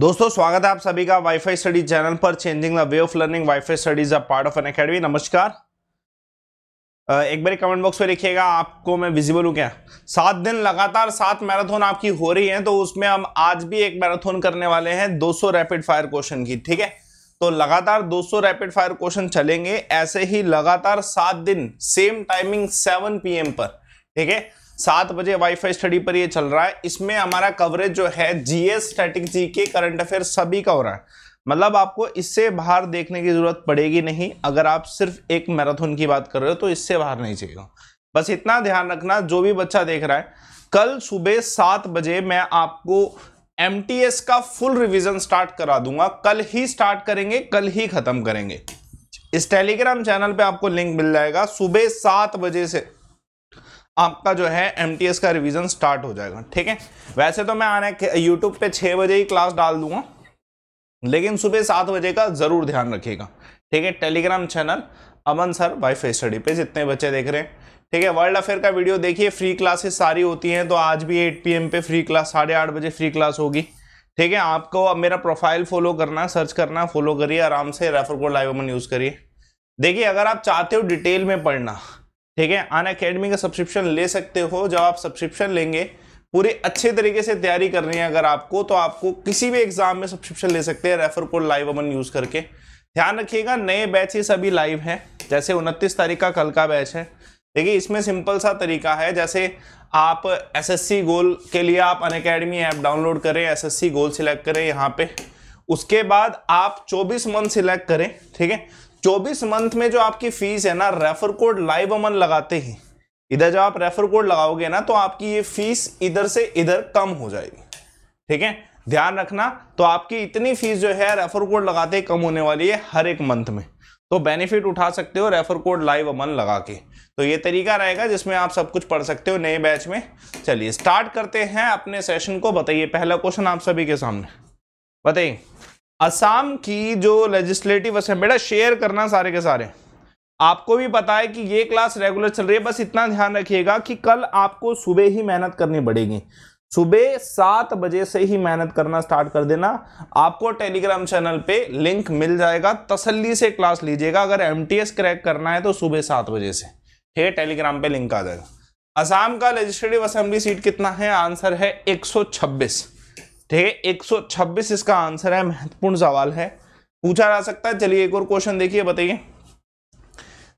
दोस्तों स्वागत है आप सभी का वाईफाई स्टडी चैनल पर changing the way of learning WiFi studies a part of Unacademy नमस्कार एक बार कमेंट बॉक्स में लिखिएगा आपको मैं विजिबल हूँ क्या सात दिन लगातार सात मैराथन आपकी हो रही है तो उसमें हम आज भी एक मैराथन करने वाले हैं 200 रैपिड फायर क्वेश्चन की ठीक है तो लगातार 200 रैपिड फायर क्वेश्चन चलेंगे ऐसे ही लगातार सात दिन सेम टाइमिंग सेवन पी पर ठीक है सात बजे वाईफाई स्टडी पर ये चल रहा है इसमें हमारा कवरेज जो है जीएस स्टैटिक जी के करंट अफेयर सभी का हो रहा है मतलब आपको इससे बाहर देखने की जरूरत पड़ेगी नहीं अगर आप सिर्फ एक मैराथन की बात कर रहे हो तो इससे बाहर नहीं चाहिए बस इतना ध्यान रखना जो भी बच्चा देख रहा है कल सुबह सात बजे मैं आपको एम का फुल रिविजन स्टार्ट करा दूंगा कल ही स्टार्ट करेंगे कल ही खत्म करेंगे इस टेलीग्राम चैनल पे आपको लिंक मिल जाएगा सुबह सात बजे से आपका जो है एम का रिविज़न स्टार्ट हो जाएगा ठीक है वैसे तो मैं आने यूट्यूब पे छः बजे ही क्लास डाल दूंगा लेकिन सुबह सात बजे का ज़रूर ध्यान रखिएगा ठीक है Telegram channel Aman sir by face study पे जितने बच्चे देख रहे हैं ठीक है वर्ल्ड अफेयर का वीडियो देखिए फ्री क्लासेस सारी होती हैं तो आज भी 8 पीएम पे फ्री क्लास साढ़े आठ बजे फ्री क्लास होगी ठीक है आपको अब मेरा प्रोफाइल फॉलो करना सर्च करना फॉलो करिए आराम से refer code live Aman use करिए देखिए अगर आप चाहते हो डिटेल में पढ़ना ठीक है अन अकेडमी का सब्सक्रिप्शन ले सकते हो जब आप सब्सक्रिप्शन लेंगे पूरे अच्छे तरीके से तैयारी करनी है अगर आपको तो आपको किसी भी एग्जाम में सब्सक्रिप्शन ले सकते हैं refer code live Aman use करके ध्यान रखिएगा नए बैच ये सभी लाइव हैं जैसे उनतीस तारीख का कल का बैच है देखिए इसमें सिंपल सा तरीका है जैसे आप एसएससी गोल के लिए आप अन अकेडमी ऐप डाउनलोड करें एसएससी गोल सिलेक्ट करें यहाँ पे उसके बाद आप 24 मंथ सिलेक्ट करें ठीक है चौबीस मंथ में जो आपकी फीस है ना रेफर कोड लाइव अमन लगाते ही इधर जब आप रेफर कोड लगाओगे ना तो आपकी ये फीस इधर से इधर कम हो जाएगी ठीक है ध्यान रखना तो आपकी इतनी फीस जो है रेफर कोड लगाते ही कम होने वाली है हर एक मंथ में तो बेनिफिट उठा सकते हो रेफर कोड लाइव अमन लगा के तो ये तरीका रहेगा जिसमें आप सब कुछ पढ़ सकते हो नए बैच में चलिए स्टार्ट करते हैं अपने सेशन को बताइए पहला क्वेश्चन आप सभी के सामने बताइए असम की जो लेजिस्लेटिव असेंबली बेटा शेयर करना सारे के सारे आपको भी पता है कि ये क्लास रेगुलर चल रही है बस इतना ध्यान रखिएगा कि कल आपको सुबह ही मेहनत करनी पड़ेगी सुबह सात बजे से ही मेहनत करना स्टार्ट कर देना आपको टेलीग्राम चैनल पे लिंक मिल जाएगा तसल्ली से क्लास लीजिएगा अगर एम क्रैक करना है तो सुबह सात बजे से हे टेलीग्राम पे लिंक आ जाएगा असम का लेजिस्लेटिव असेंबली सीट कितना है आंसर है छब्बीस ठीक है 126 इसका आंसर है महत्वपूर्ण सवाल है पूछा जा सकता है चलिए एक और क्वेश्चन देखिए बताइए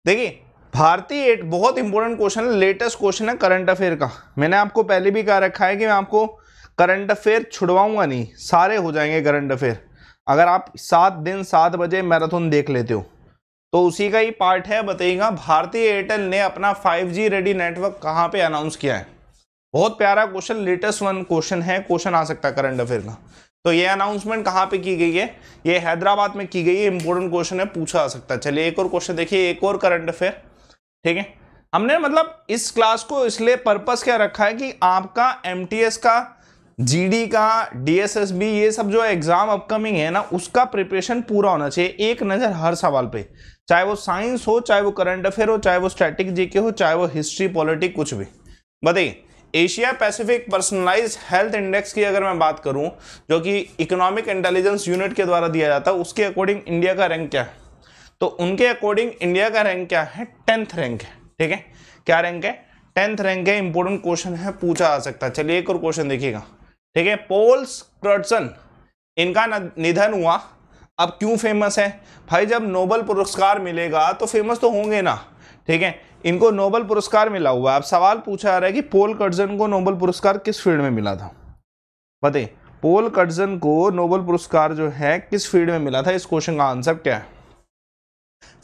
देखिए भारतीय एट बहुत इंपॉर्टेंट क्वेश्चन है लेटेस्ट क्वेश्चन है करंट अफेयर का मैंने आपको पहले भी कहा रखा है कि मैं आपको करंट अफेयर छुड़वाऊंगा नहीं सारे हो जाएंगे करंट अफेयर अगर आप सात दिन सात बजे मैराथन देख लेते हो तो उसी का ही पार्ट है बताइएगा भारतीय एयरटेल ने अपना 5G रेडी नेटवर्क कहाँ पे अनाउंस किया है बहुत प्यारा क्वेश्चन लेटेस्ट वन क्वेश्चन है क्वेश्चन आ सकता है करंट अफेयर का तो ये अनाउंसमेंट कहाँ पे की गई है ये हैदराबाद में की गई है इंपॉर्टेंट क्वेश्चन है पूछा आ सकता है चलिए एक और क्वेश्चन देखिए एक और करंट अफेयर ठीक है हमने मतलब इस क्लास को इसलिए पर्पस क्या रखा है कि आपका एम का जी का डी ये सब जो एग्जाम अपकमिंग है ना उसका प्रिपरेशन पूरा होना चाहिए एक नज़र हर सवाल पे चाहे वो साइंस हो चाहे वो करंट अफेयर हो चाहे वो स्ट्रेटिक जी हो चाहे वो हिस्ट्री पॉलिटिक कुछ भी बताइए Asia Pacific personalise health index की अगर मैं बात करूं जो कि इकोनॉमिक इंटेलिजेंस यूनिट के द्वारा दिया जाता है उसके अकॉर्डिंग इंडिया का रैंक क्या है तो उनके अकॉर्डिंग इंडिया का रैंक क्या है टेंथ रैंक है ठीक है क्या रैंक है टेंथ रैंक है इंपॉर्टेंट क्वेश्चन है पूछा आ सकता है चलिए एक और क्वेश्चन देखिएगा ठीक है पोल्स क्रटसन इनका निधन हुआ अब क्यों फेमस है भाई जब नोबल पुरस्कार मिलेगा तो फेमस तो होंगे ना ठीक है इनको नोबल पुरस्कार मिला हुआ है अब सवाल पूछा जा रहा है कि पोल कर्जन को नोबल पुरस्कार किस फील्ड में मिला था बताइए पोल कर्जन को नोबल पुरस्कार जो है किस फील्ड में मिला था इस क्वेश्चन का आंसर क्या है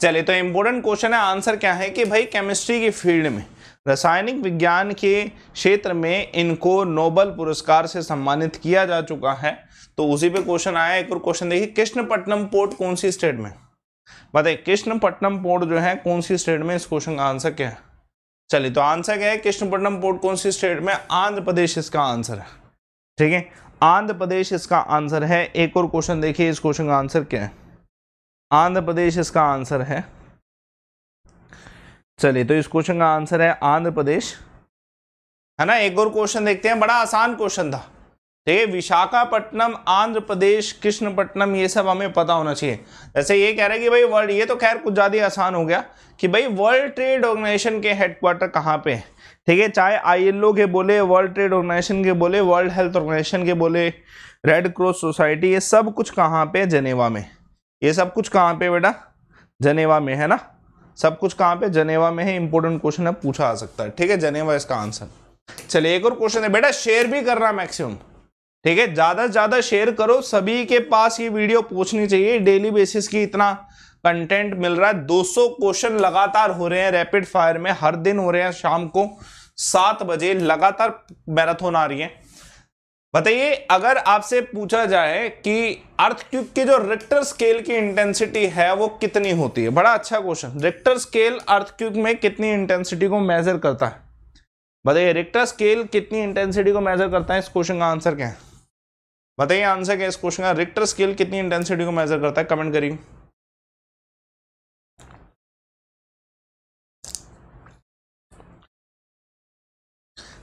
चलिए तो इंपॉर्टेंट क्वेश्चन है आंसर क्या है कि भाई केमिस्ट्री की फील्ड में रासायनिक विज्ञान के क्षेत्र में इनको नोबल पुरस्कार से सम्मानित किया जा चुका है तो उसी पे क्वेश्चन आया एक और क्वेश्चन देखिए कृष्णपट्टनम पोर्ट कौन सी स्टेट में बताइए कृष्णपट्टनम पोर्ट जो है कौन सी स्टेट में इस क्वेश्चन का आंसर क्या है चलिए तो आंसर क्या है कृष्णपट्टनम पोर्ट कौन सी स्टेट में आंध्र प्रदेश इसका आंसर है ठीक है आंध्र प्रदेश इसका आंसर है एक और क्वेश्चन देखिए इस क्वेश्चन का आंसर क्या है आंध्र प्रदेश इसका आंसर है चलिए तो इस क्वेश्चन का आंसर है आंध्र प्रदेश है ना एक और क्वेश्चन देखते हैं बड़ा आसान क्वेश्चन था ठीक है विशाखापट्टनम आंध्र प्रदेश कृष्णपट्टनम ये सब हमें पता होना चाहिए जैसे ये कह रहे हैं कि भाई वर्ल्ड ये तो खैर कुछ ज़्यादा ही आसान हो गया कि भाई वर्ल्ड ट्रेड ऑर्गेनाइजेशन के हेडक्वार्टर कहाँ पे है ठीक है चाहे आईएलओ के बोले वर्ल्ड ट्रेड ऑर्गेनाइजेशन के बोले वर्ल्ड हेल्थ ऑर्गेनाइजेशन के बोले रेड क्रॉस सोसाइटी ये सब कुछ कहाँ पे जनेवा में ये सब कुछ कहाँ पे बेटा जनेवा में है ना सब कुछ कहाँ पे जनेवा में है इंपॉर्टेंट क्वेश्चन है पूछा आ सकता है ठीक है जनेवा इसका आंसर चलिए एक और क्वेश्चन है बेटा शेयर भी कर रहा मैक्सिमम ठीक है ज़्यादा से ज़्यादा शेयर करो सभी के पास ये वीडियो पहुंचनी चाहिए डेली बेसिस की इतना कंटेंट मिल रहा है 200 क्वेश्चन लगातार हो रहे हैं रैपिड फायर में हर दिन हो रहे हैं शाम को सात बजे लगातार मैराथन आ रही है बताइए अगर आपसे पूछा जाए कि अर्थ क्यूब की जो रिक्टर स्केल की इंटेंसिटी है वो कितनी होती है बड़ा अच्छा question Richter scale earthquake में कितनी इंटेंसिटी को मेजर करता है बताइए रिक्टर स्केल कितनी इंटेंसिटी को मेजर करता है इस क्वेश्चन का आंसर क्या है बताइए आंसर क्या इस क्वेश्चन का रिक्टर स्केल कितनी इंटेंसिटी को मेजर करता है कमेंट करिए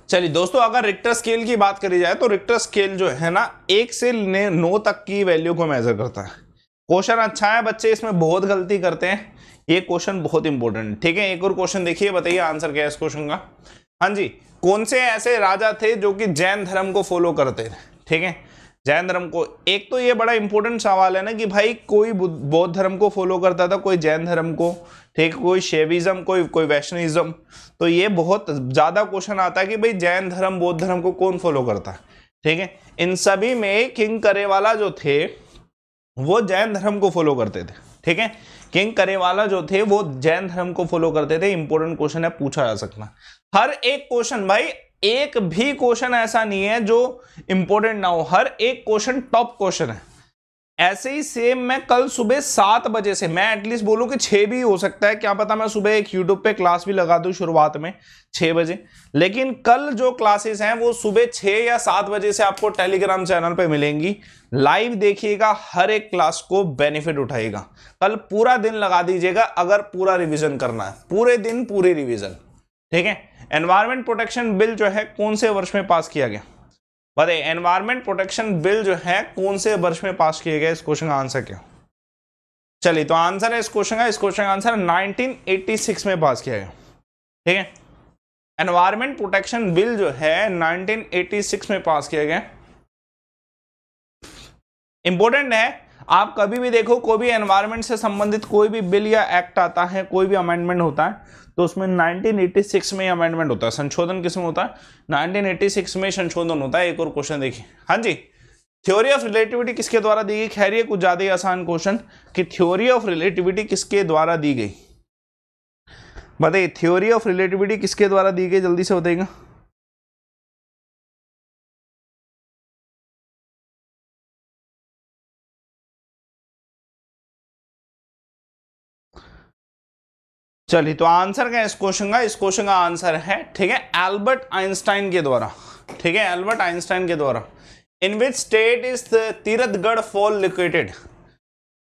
चलिए दोस्तों अगर रिक्टर स्केल की बात करी जाए तो रिक्टर स्केल जो है ना एक से नौ तक की वैल्यू को मेजर करता है क्वेश्चन अच्छा है बच्चे इसमें बहुत गलती करते हैं ये क्वेश्चन बहुत इंपॉर्टेंट है ठीक है एक और क्वेश्चन देखिए बताइए आंसर क्या है इस क्वेश्चन का हाँ जी कौन से ऐसे राजा थे जो कि जैन धर्म को फॉलो करते थे ठीक है जैन धर्म को एक तो ये बड़ा इंपॉर्टेंट सवाल है ना कि भाई कोई बौद्ध धर्म को फॉलो करता था कोई जैन धर्म को ठीक कोई शेविज्म कोई कोई वैश्विज्म तो ये बहुत ज़्यादा क्वेश्चन आता है कि भाई जैन धर्म बौद्ध धर्म को कौन फॉलो करता है ठीक है इन सभी में किंग करेवाला जो थे वो जैन धर्म को फॉलो करते थे ठीक है किंग करेवाला जो थे वो जैन धर्म को फॉलो करते थे इंपॉर्टेंट क्वेश्चन है पूछा जा सकता हर एक क्वेश्चन भाई एक भी क्वेश्चन ऐसा नहीं है जो इंपॉर्टेंट ना हो हर एक क्वेश्चन टॉप क्वेश्चन है ऐसे ही सेम मैं कल सुबह सात बजे से मैं एटलीस्ट बोलूं कि छह भी हो सकता है क्या पता मैं सुबह एक यूट्यूब पे क्लास भी लगा दूं शुरुआत में छह बजे लेकिन कल जो क्लासेस हैं वो सुबह छह या सात बजे से आपको टेलीग्राम चैनल पे मिलेंगी लाइव देखिएगा हर एक क्लास को बेनिफिट उठाएगा कल पूरा दिन लगा दीजिएगा अगर पूरा रिविज़न करना है पूरे दिन पूरी रिविज़न ठीक है एनवायरमेंट प्रोटेक्शन बिल जो है कौन से वर्ष में पास किया गया बताइए एनवायरमेंट प्रोटेक्शन बिल जो है कौन से वर्ष में पास किया गया इस क्वेश्चन का आंसर क्या चलिए तो आंसर है इस क्वेश्चन का इस क्वेश्चन का आंसर 1986 में पास किया गया ठीक है एनवायरमेंट प्रोटेक्शन बिल जो है 1986 में पास किया गया इंपॉर्टेंट है आप कभी भी देखो कोई भी एनवायरमेंट से संबंधित कोई भी बिल या एक्ट आता है कोई भी अमेंडमेंट होता है तो उसमें 1986 में अमेंडमेंट होता है संशोधन किसमें होता है 1986 में संशोधन होता है एक और क्वेश्चन देखिए हाँ जी थ्योरी ऑफ रिलेटिविटी किसके द्वारा दी गई खैर ये कुछ ज़्यादा ही आसान क्वेश्चन कि थ्योरी ऑफ रिलेटिविटी किसके द्वारा दी गई बताइए थ्योरी ऑफ रिलेटिविटी किसके द्वारा दी गई जल्दी से बताइएगा चलिए तो आंसर क्या है इस क्वेश्चन का इस क्वेश्चन का आंसर है ठीक है एल्बर्ट आइंस्टाइन के द्वारा ठीक है एल्बर्ट आइंस्टाइन के द्वारा in which state is Tirathgarh fall located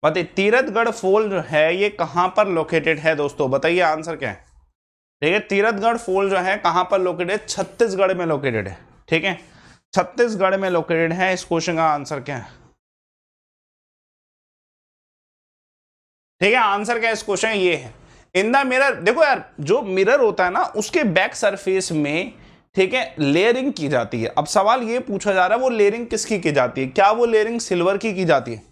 बताइए तीरथगढ़ फॉल जो है ये कहाँ पर लोकेटेड है दोस्तों बताइए आंसर क्या है ठीक है तीरथगढ़ फॉल जो है कहाँ पर लोकेटेड छत्तीसगढ़ में लोकेटेड है ठीक है छत्तीसगढ़ में लोकेटेड है इस क्वेश्चन का आंसर क्या है ठीक है आंसर क्या है इस क्वेश्चन ये है इन द मिरर देखो यार जो मिरर होता है ना उसके बैक सरफेस में ठीक है लेयरिंग की जाती है अब सवाल ये पूछा जा रहा है वो लेयरिंग किसकी की जाती है क्या वो लेयरिंग सिल्वर की की जाती है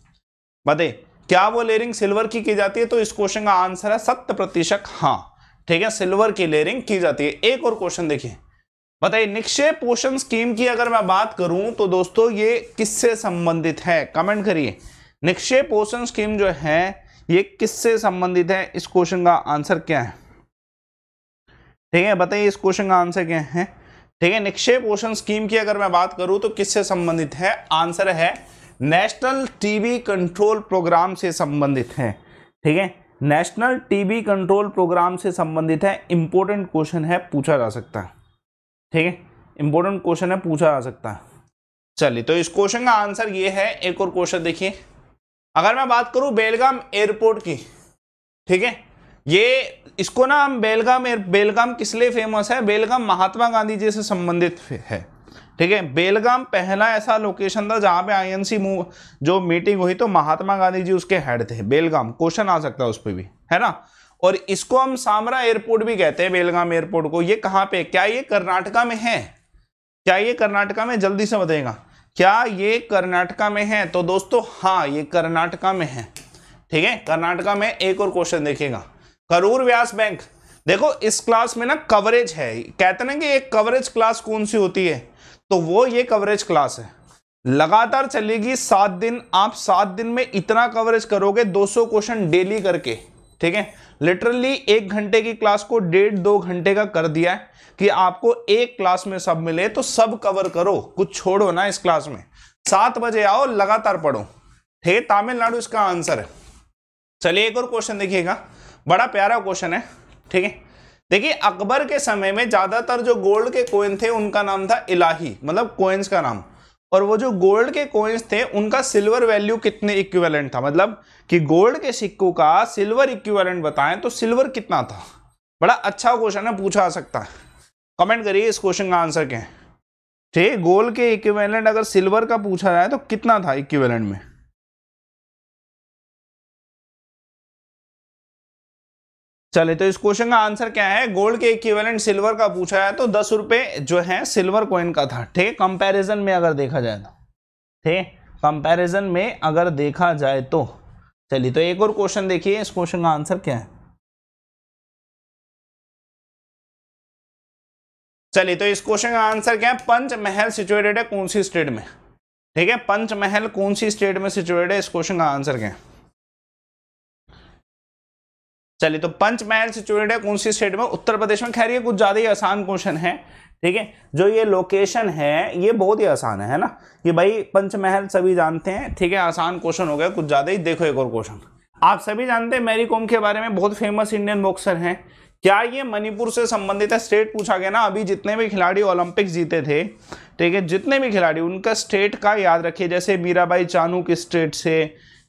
बताए क्या वो लेयरिंग सिल्वर की की जाती है तो इस क्वेश्चन का आंसर है सत्त प्रतिशत हाँ ठीक है सिल्वर की लेयरिंग की जाती है एक और क्वेश्चन देखिए बताइए निक्षेप पोषण स्कीम की अगर मैं बात करूं तो दोस्तों ये किससे संबंधित है कमेंट करिए निक्षेप पोषण स्कीम जो है ये किससे संबंधित है इस क्वेश्चन का आंसर क्या है ठीक है बताइए इस क्वेश्चन का आंसर क्या है ठीक है निक्षेप पोषण स्कीम की अगर मैं बात करूं तो किससे संबंधित है आंसर है नेशनल टीबी कंट्रोल प्रोग्राम से संबंधित है ठीक है नेशनल टीबी कंट्रोल प्रोग्राम से संबंधित है इंपॉर्टेंट क्वेश्चन है पूछा जा सकता है ठीक है इंपॉर्टेंट क्वेश्चन है पूछा जा सकता है चलिए तो इस क्वेश्चन का आंसर ये है एक और क्वेश्चन देखिए अगर मैं बात करूं बेलगाम एयरपोर्ट की ठीक है ये इसको ना हम बेलगाम एयर बेलगाम किस लिए फेमस है बेलगाम महात्मा गांधी जी से संबंधित है ठीक है बेलगाम पहला ऐसा लोकेशन था जहाँ पे आईएनसी मूव जो मीटिंग हुई तो महात्मा गांधी जी उसके हेड थे बेलगाम क्वेश्चन आ सकता है उस पर भी है ना और इसको हम सामरा एयरपोर्ट भी कहते हैं बेलगाम एयरपोर्ट को ये कहाँ पे क्या ये कर्नाटका में है क्या ये कर्नाटका में जल्दी से बताएगा क्या ये कर्नाटका में है तो दोस्तों हाँ ये कर्नाटका में है ठीक है कर्नाटका में एक और क्वेश्चन देखिएगा करूर व्यास बैंक देखो इस क्लास में ना कवरेज है कहते ना कि एक कवरेज क्लास कौन सी होती है तो वो ये कवरेज क्लास है लगातार चलेगी सात दिन आप सात दिन में इतना कवरेज करोगे 200 क्वेश्चन डेली करके ठीक है लिटरली एक घंटे की क्लास को डेढ़ दो घंटे का कर दिया है कि आपको एक क्लास में सब मिले तो सब कवर करो कुछ छोड़ो ना इस क्लास में सात बजे आओ लगातार पढ़ो ठीक है तमिलनाडु इसका आंसर है चलिए एक और क्वेश्चन देखिएगा बड़ा प्यारा क्वेश्चन है ठीक है देखिए अकबर के समय में ज़्यादातर जो गोल्ड के कोइन थे उनका नाम था इलाही मतलब कोइंस का नाम और वो जो गोल्ड के कोइंस थे उनका सिल्वर वैल्यू कितने इक्विवेलेंट था मतलब कि गोल्ड के सिक्कों का सिल्वर इक्विवेलेंट बताएं तो सिल्वर कितना था बड़ा अच्छा क्वेश्चन है पूछा आ सकता है कमेंट करिए इस क्वेश्चन का आंसर क्या है ठीक गोल के इक्विवेलेंट अगर सिल्वर का पूछा जाए तो कितना था इक्विवेलेंट में चले तो इस क्वेश्चन का आंसर क्या है गोल्ड के इक्विवेलेंट सिल्वर का पूछा है तो दस रुपए जो है सिल्वर कॉइन का था ठीक कंपैरिजन में अगर देखा जाए तो ठीक कंपैरिजन में अगर देखा जाए तो चलिए तो एक और क्वेश्चन देखिए इस क्वेश्चन का आंसर क्या है चलिए तो इस क्वेश्चन का आंसर क्या है पंचमहल सिचुएटेड है कौन सी स्टेट में ठीक है पंचमहल कौन सी स्टेट में सिचुएटेड है इस क्वेश्चन का आंसर क्या है चलिए तो पंचमहल सिचुएटेड है कौन सी स्टेट में उत्तर प्रदेश में खैर ये कुछ ज़्यादा ही आसान क्वेश्चन है ठीक है जो ये लोकेशन है ये बहुत ही आसान है है ना ये भाई पंचमहल सभी जानते हैं ठीक है आसान क्वेश्चन हो गया कुछ ज़्यादा ही देखो एक और क्वेश्चन आप सभी जानते हैं मैरी कॉम के बारे में बहुत फेमस इंडियन बॉक्सर हैं क्या ये मणिपुर से संबंधित है स्टेट पूछा गया ना अभी जितने भी खिलाड़ी ओलंपिक्स जीते थे ठीक है जितने भी खिलाड़ी उनका स्टेट का याद रखिए जैसे मीराबाई चानू किस स्टेट से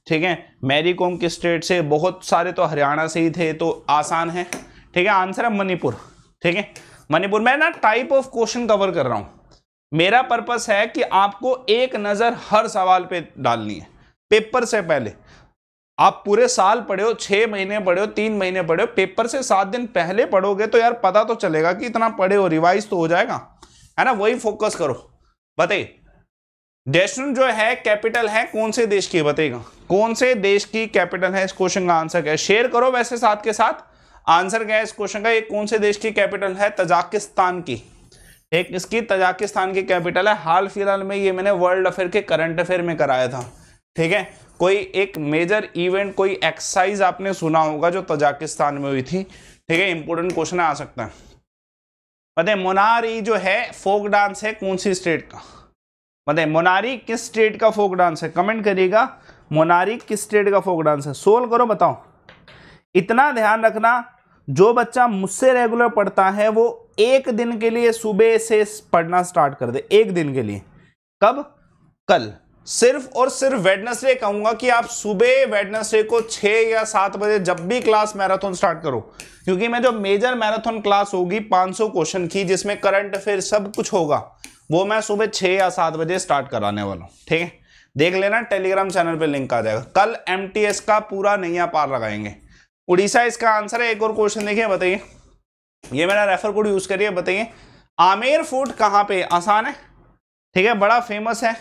ठीक है मैरी कॉम किस स्टेट से बहुत सारे तो हरियाणा से ही थे तो आसान है ठीक है आंसर है मणिपुर ठीक है मणिपुर मैं ना टाइप ऑफ क्वेश्चन कवर कर रहा हूँ मेरा पर्पस है कि आपको एक नज़र हर सवाल पे डालनी है पेपर से पहले आप पूरे साल पढ़े हो छह महीने पढ़े हो तीन महीने पढ़े हो पेपर से सात दिन पहले पढ़ोगे तो यार पता तो चलेगा कि इतना पढ़े हो रिवाइज तो हो जाएगा है ना वही फोकस करो बताइए डेस्टन जो है कैपिटल है कौन से देश की बताइएगा कौन से देश की कैपिटल है इस क्वेश्चन का आंसर क्या है शेयर करो वैसे साथ के साथ आंसर क्या है इस क्वेश्चन का ये कौन से देश की कैपिटल है तजाकिस्तान की एक इसकी तजाकिस्तान की कैपिटल है हाल फिलहाल में ये मैंने वर्ल्ड अफेयर के करंट अफेयर में कराया था ठीक है कोई एक मेजर इवेंट कोई एक्सरसाइज आपने सुना होगा जो तजाकिस्तान में हुई थी ठीक है इंपोर्टेंट क्वेश्चन आ सकता है मतलब मोनारी जो है फोक डांस है कौन सी स्टेट का मतलब मोनारी किस स्टेट का फोक डांस है कमेंट करिएगा मोनारी किस स्टेट का फोक डांस है सोल्व करो बताओ इतना ध्यान रखना जो बच्चा मुझसे रेगुलर पढ़ता है वो एक दिन के लिए सुबह से पढ़ना स्टार्ट कर दे एक दिन के लिए कब कल सिर्फ और सिर्फ वेडनेसडे कहूंगा कि आप सुबह वेडनेसडे को छः या सात बजे जब भी क्लास मैराथन स्टार्ट करो क्योंकि मैं जो मेजर मैराथन क्लास होगी 500 क्वेश्चन की जिसमें करंट अफेयर सब कुछ होगा वो मैं सुबह छह या सात बजे स्टार्ट कराने वाला हूँ ठीक है देख लेना टेलीग्राम चैनल पर लिंक आ जाएगा कल एम का पूरा नैया पार लगाएंगे उड़ीसा इसका आंसर है एक और क्वेश्चन देखिए बताइए ये मेरा रेफर कोड यूज़ करिए बताइए आमेर फोर्ट कहाँ पे आसान है ठीक है बड़ा फेमस है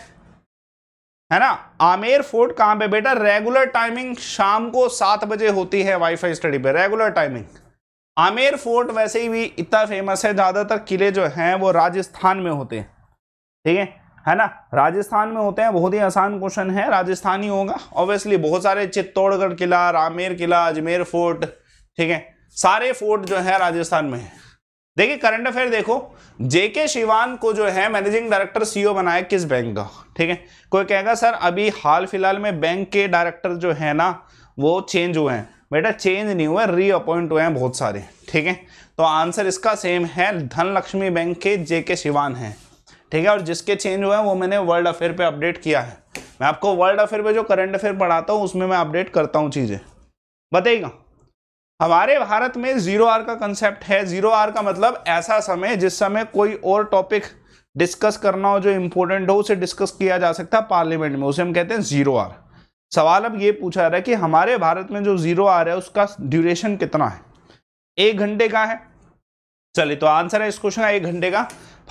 है ना आमेर फोर्ट कहाँ पे बेटा रेगुलर टाइमिंग शाम को सात बजे होती है वाईफाई स्टडी पे रेगुलर टाइमिंग आमेर फोर्ट वैसे ही भी इतना फेमस है ज़्यादातर किले जो हैं वो राजस्थान में होते हैं ठीक है है ना राजस्थान में होते हैं बहुत ही आसान क्वेश्चन है राजस्थान ही होगा ऑब्वियसली बहुत सारे चित्तौड़गढ़ किला रामेर किला अजमेर फोर्ट ठीक है सारे फोर्ट जो है राजस्थान में है देखिए करंट अफेयर देखो जेके शिवान को जो है मैनेजिंग डायरेक्टर सीईओ बनाया किस बैंक का ठीक है कोई कहेगा सर अभी हाल फिलहाल में बैंक के डायरेक्टर जो है ना वो चेंज हुए हैं बेटा चेंज नहीं हुआ रीअपॉइंट हुए हैं बहुत सारे ठीक है तो आंसर इसका सेम है धनलक्ष्मी बैंक के जे के शिवान हैं ठीक है और जिसके चेंज हुए हैं वो मैंने वर्ल्ड अफेयर पे अपडेट किया है मैं आपको वर्ल्ड अफेयर पे जो करंट अफेयर पढ़ाता हूँ उसमें मैं अपडेट करता हूँ चीज़ें बताइएगा हमारे भारत में जीरो आर का कंसेप्ट है जीरो आर का मतलब ऐसा समय जिस समय कोई और टॉपिक डिस्कस करना हो जो इंपोर्टेंट हो उसे डिस्कस किया जा सकता है पार्लियामेंट में उसे हम कहते हैं जीरो आर सवाल अब ये पूछा जा रहा है कि हमारे भारत में जो जीरो आर है उसका ड्यूरेशन कितना है एक घंटे का है चलिए तो आंसर है इस क्वेश्चन का एक घंटे का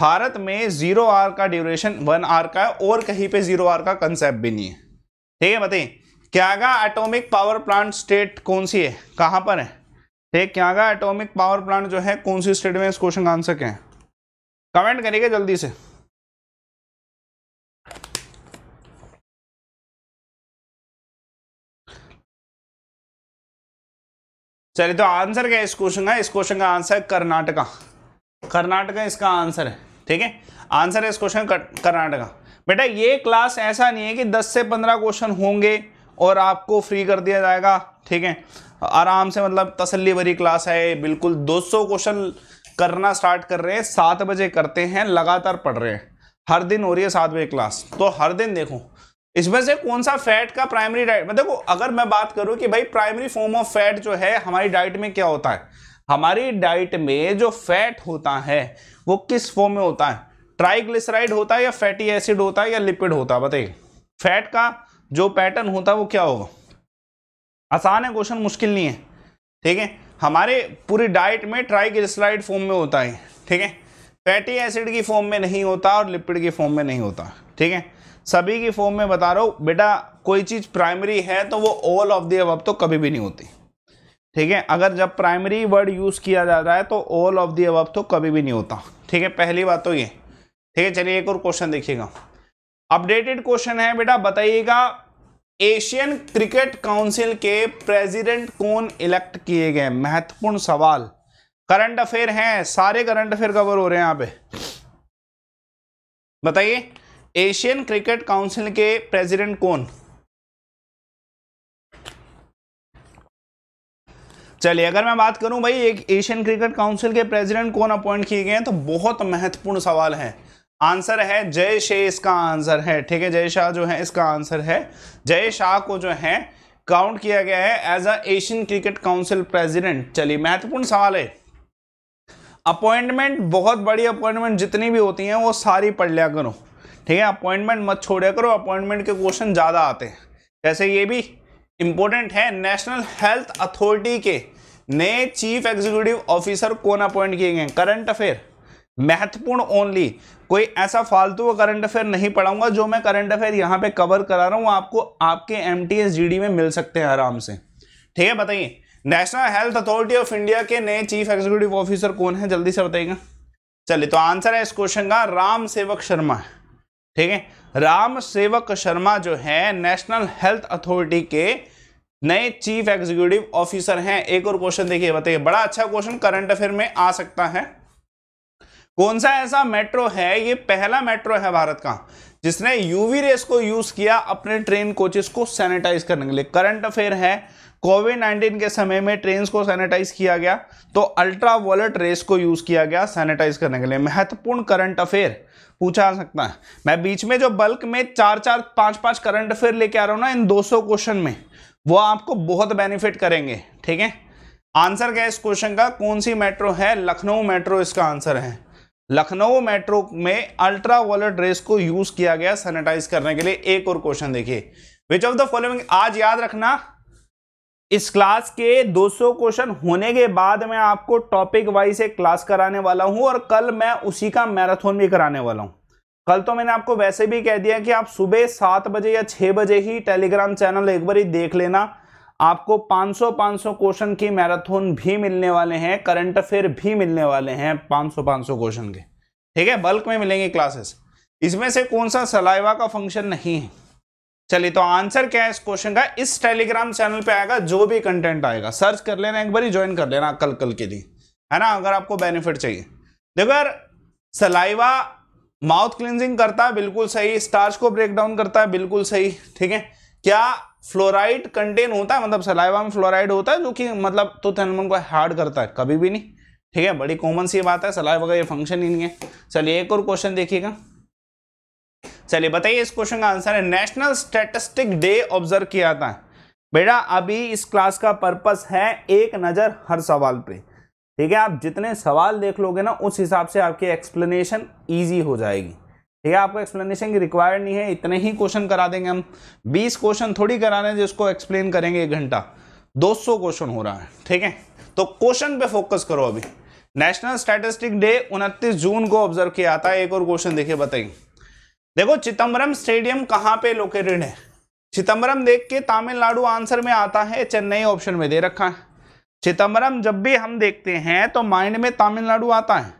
भारत में जीरो आर का ड्यूरेशन वन आर का है और कहीं पे जीरो आर का कंसेप्ट भी नहीं है ठीक है बताइए Kaiga atomic power plant state कौन सी है कहां पर है ठीक क्यागा एटॉमिक पावर प्लांट जो है कौन सी स्टेट में इस क्वेश्चन का आंसर क्या है कमेंट करिएगा जल्दी से चलिए तो आंसर क्या है इस क्वेश्चन का इस क्वेश्चन का आंसर है कर्नाटका कर्नाटका इसका आंसर है ठीक है आंसर है इस क्वेश्चन कर्नाटका बेटा ये क्लास ऐसा नहीं है कि 10 से 15 क्वेश्चन होंगे और आपको फ्री कर दिया जाएगा ठीक है आराम से मतलब तसल्ली भरी क्लास है बिल्कुल 200 क्वेश्चन करना स्टार्ट कर रहे हैं सात बजे करते हैं लगातार पढ़ रहे हैं हर दिन हो रही है सात बजे क्लास तो हर दिन देखो इसमें से कौन सा फैट का प्राइमरी डाइट मतलब देखो अगर मैं बात करूं कि भाई प्राइमरी फॉर्म ऑफ फैट जो है हमारी डाइट में क्या होता है हमारी डाइट में जो फैट होता है वो किस फॉर्म में होता है ट्राइग्लिसराइड होता है या फैटी एसिड होता है या लिपिड होता है बताइए फैट का जो पैटर्न होता है वो क्या होगा आसान है क्वेश्चन मुश्किल नहीं है ठीक है हमारे पूरी डाइट में ट्राइग्लिसराइड फॉर्म में होता है ठीक है फैटी एसिड की फॉर्म में नहीं होता और लिपिड की फॉर्म में नहीं होता ठीक है सभी की फॉर्म में बता रहा हूँ बेटा कोई चीज़ प्राइमरी है तो वो ऑल ऑफ दी अब तो कभी भी नहीं होती ठीक है अगर जब प्राइमरी वर्ड यूज़ किया जा रहा है तो ऑल ऑफ दी अब तो कभी भी नहीं होता ठीक है पहली बात तो ये ठीक है चलिए एक और क्वेश्चन देखिएगा अपडेटेड क्वेश्चन है बेटा बताइएगा एशियन क्रिकेट काउंसिल के प्रेसिडेंट कौन इलेक्ट किए गए महत्वपूर्ण सवाल करंट अफेयर हैं सारे करंट अफेयर कवर हो रहे हैं यहाँ पे बताइए एशियन क्रिकेट काउंसिल के प्रेसिडेंट कौन चलिए अगर मैं बात करूं भाई एक एशियन क्रिकेट काउंसिल के प्रेसिडेंट कौन अपॉइंट किए गए हैं तो बहुत महत्वपूर्ण सवाल है आंसर है जय शे इसका आंसर है ठीक है जय शाह जो है इसका आंसर है जय शाह को जो है काउंट किया गया है as a Asian Cricket Council president चलिए महत्वपूर्ण सवाल है अपॉइंटमेंट बहुत बड़ी अपॉइंटमेंट जितनी भी होती हैं वो सारी पढ़ लिया करो ठीक है अपॉइंटमेंट मत छोड़ा करो अपॉइंटमेंट के क्वेश्चन ज़्यादा आते हैं जैसे ये भी इम्पोर्टेंट है नेशनल हेल्थ अथॉरिटी के नए चीफ एग्जीक्यूटिव ऑफिसर कौन अपॉइंट किए गए करंट अफेयर महत्वपूर्ण ओनली कोई ऐसा फालतू करंट अफेयर नहीं पढ़ाऊंगा जो मैं करंट अफेयर यहाँ पे कवर करा रहा हूँ आपको आपके एम टी में मिल सकते हैं आराम से ठीक है बताइए National Health Authority of India के नए चीफ एग्जीक्यूटिव ऑफिसर कौन है जल्दी से बताइएगा चलिए तो आंसर है इस क्वेश्चन का राम सेवक शर्मा ठीक है राम सेवक शर्मा जो है नेशनल हेल्थ अथॉरिटी के नए चीफ एग्जीक्यूटिव ऑफिसर हैं एक और क्वेश्चन देखिए बताइए बड़ा अच्छा क्वेश्चन करंट अफेयर में आ सकता है कौन सा ऐसा मेट्रो है ये पहला मेट्रो है भारत का जिसने यूवी रेस को यूज किया अपने ट्रेन कोचेस को सैनिटाइज करने के लिए करंट अफेयर है कोविड नाइनटीन के समय में ट्रेन को सैनिटाइज किया गया तो अल्ट्रा वॉलेट रेस को यूज किया गया सैनिटाइज करने के लिए महत्वपूर्ण करंट अफेयर पूछा जा सकता है मैं बीच में जो बल्क में चार चार पांच पांच करंट अफेयर लेके आ रहा हूं ना इन दो क्वेश्चन में वो आपको बहुत बेनिफिट करेंगे ठीक है आंसर क्या है इस क्वेश्चन का कौन सी मेट्रो है लखनऊ मेट्रो इसका आंसर है लखनऊ मेट्रो में अल्ट्रा वॉलेट रेस को यूज किया गया सैनिटाइज करने के लिए एक और क्वेश्चन देखिए विच ऑफ द फॉलोइंग आज याद रखना इस क्लास के 200 क्वेश्चन होने के बाद मैं आपको टॉपिक वाइज एक क्लास कराने वाला हूं और कल मैं उसी का मैराथन भी कराने वाला हूं कल तो मैंने आपको वैसे भी कह दिया कि आप सुबह सात बजे या छह बजे ही टेलीग्राम चैनल एक बार ही देख लेना आपको 500 500 क्वेश्चन की मैराथन भी मिलने वाले हैं करंट अफेयर भी मिलने वाले हैं 500 500 क्वेश्चन के ठीक है बल्क में मिलेंगे क्लासेस इसमें से कौन सा सलाइवा का फंक्शन नहीं है चलिए तो आंसर क्या है इस क्वेश्चन का इस टेलीग्राम चैनल पे आएगा जो भी कंटेंट आएगा सर्च कर लेना एक बार ज्वाइन कर लेना कल कल के लिए है ना अगर आपको बेनिफिट चाहिए देखो यार सलाइवा माउथ क्लिनजिंग करता है बिल्कुल सही स्टार्च को ब्रेक डाउन करता है बिल्कुल सही ठीक है क्या फ्लोराइड कंटेन होता है मतलब सलाइवा में फ्लोराइड होता है जो कि मतलब तो तेनमन को हार्ड करता है कभी भी नहीं ठीक है बड़ी कॉमन सी बात है सलाइवा का ये फंक्शन ही नहीं है चलिए एक और क्वेश्चन देखिएगा चलिए बताइए इस क्वेश्चन का आंसर है नेशनल स्टेटिस्टिक डे ऑब्जर्व किया जाता है बेटा अभी इस क्लास का पर्पस है एक नज़र हर सवाल पे ठीक है आप जितने सवाल देख लोगे ना उस हिसाब से आपकी एक्सप्लेनेशन ईजी हो जाएगी ठीक है आपको एक्सप्लेनेशन की रिक्वायर्ड नहीं है इतने ही क्वेश्चन करा देंगे हम बीस क्वेश्चन थोड़ी कराने हैं जिसको एक्सप्लेन करेंगे एक घंटा सौ क्वेश्चन हो रहा है ठीक है तो क्वेश्चन पे फोकस करो अभी नेशनल स्टैटिस्टिक डे उनतीस जून को ऑब्जर्व किया है एक और क्वेश्चन देखिए बताइए देखो चिदम्बरम स्टेडियम कहाँ पे लोकेटेड है चिदम्बरम देख के तमिलनाडु आंसर में आता है चेन्नई ऑप्शन में दे रखा है चिदम्बरम जब भी हम देखते हैं तो माइंड में तमिलनाडु आता है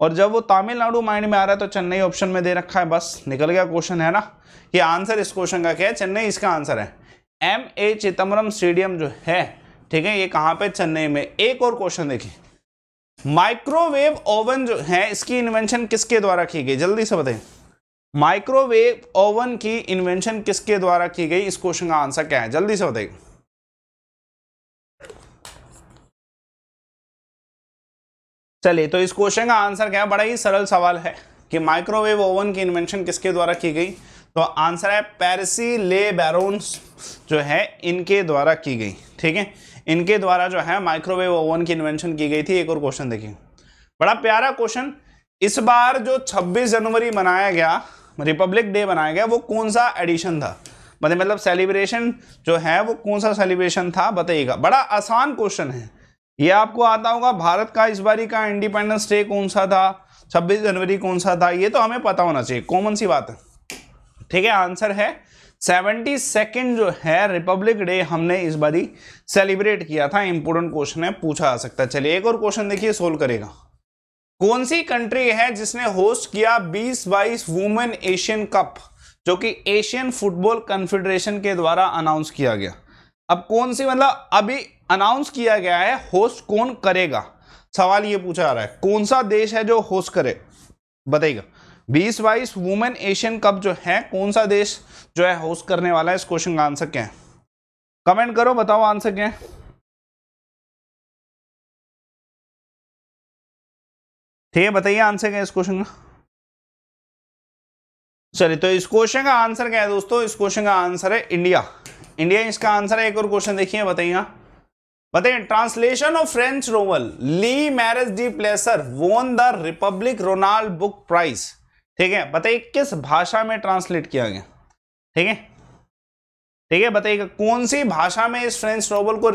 और जब वो तमिलनाडु माइंड में आ रहा है तो चेन्नई ऑप्शन में दे रखा है बस निकल गया क्वेश्चन है ना कि आंसर इस क्वेश्चन का क्या है चेन्नई इसका आंसर है एम ए चिदम्बरम स्टेडियम जो है ठीक है ये कहाँ पे चेन्नई में एक और क्वेश्चन देखिए माइक्रोवेव ओवन जो है इसकी इन्वेंशन किसके द्वारा की गई जल्दी से बताइए माइक्रोवेव ओवन की इन्वेंशन किसके द्वारा की गई इस क्वेश्चन का आंसर क्या है जल्दी से बताइए चलिए तो इस क्वेश्चन का आंसर क्या है बड़ा ही सरल सवाल है कि माइक्रोवेव ओवन की इन्वेंशन किसके द्वारा की गई तो आंसर है पेरसी ले बैरोन्स जो है इनके द्वारा की गई ठीक है इनके द्वारा जो है माइक्रोवेव ओवन की इन्वेंशन की गई थी एक और क्वेश्चन देखिए बड़ा प्यारा क्वेश्चन इस बार जो 26 जनवरी मनाया गया रिपब्लिक डे मनाया गया वो कौन सा एडिशन था मतलब सेलिब्रेशन मतलब जो है वो कौन सा सेलिब्रेशन था बताइएगा बड़ा आसान क्वेश्चन है ये आपको आता होगा भारत का इस बारी का इंडिपेंडेंस डे कौन सा था 26 जनवरी कौन सा था ये तो हमें पता होना चाहिए कॉमन सी बात है ठीक है आंसर है सेवेंटी सेकेंड जो है रिपब्लिक डे हमने इस बारी सेलिब्रेट किया था इंपोर्टेंट क्वेश्चन है पूछा आ सकता है चलिए एक और क्वेश्चन देखिए सोल्व करेगा कौन सी कंट्री है जिसने होस्ट किया बीस बाईस वुमेन एशियन कप जो कि एशियन फुटबॉल कॉन्फेडरेशन के द्वारा अनाउंस किया गया अब कौन सी मतलब अभी अनाउंस किया गया है होस्ट कौन करेगा सवाल ये पूछा जा रहा है कौन सा देश है जो होस्ट करे बताइएगा बीस बाईस वुमेन एशियन कप जो है कौन सा देश जो है होस्ट करने वाला है इस क्वेश्चन का आंसर क्या है कमेंट करो बताओ आंसर क्या है ठीक है बताइए आंसर क्या है इस क्वेश्चन का चलिए तो इस क्वेश्चन का आंसर क्या है दोस्तों इस क्वेश्चन का आंसर है इंडिया इंडिया इसका आंसर है एक और क्वेश्चन देखिए बताइए हाँ। बताइए ट्रांसलेशन ऑफ फ्रेंच रोमल ली मैरिज डी प्लेसर won the republic Ronald book price ठीक है बताइए किस भाषा में ट्रांसलेट किया गया ठीक है ठीक है बताइए कौन सी भाषा में इस फ्रेंच नॉवल को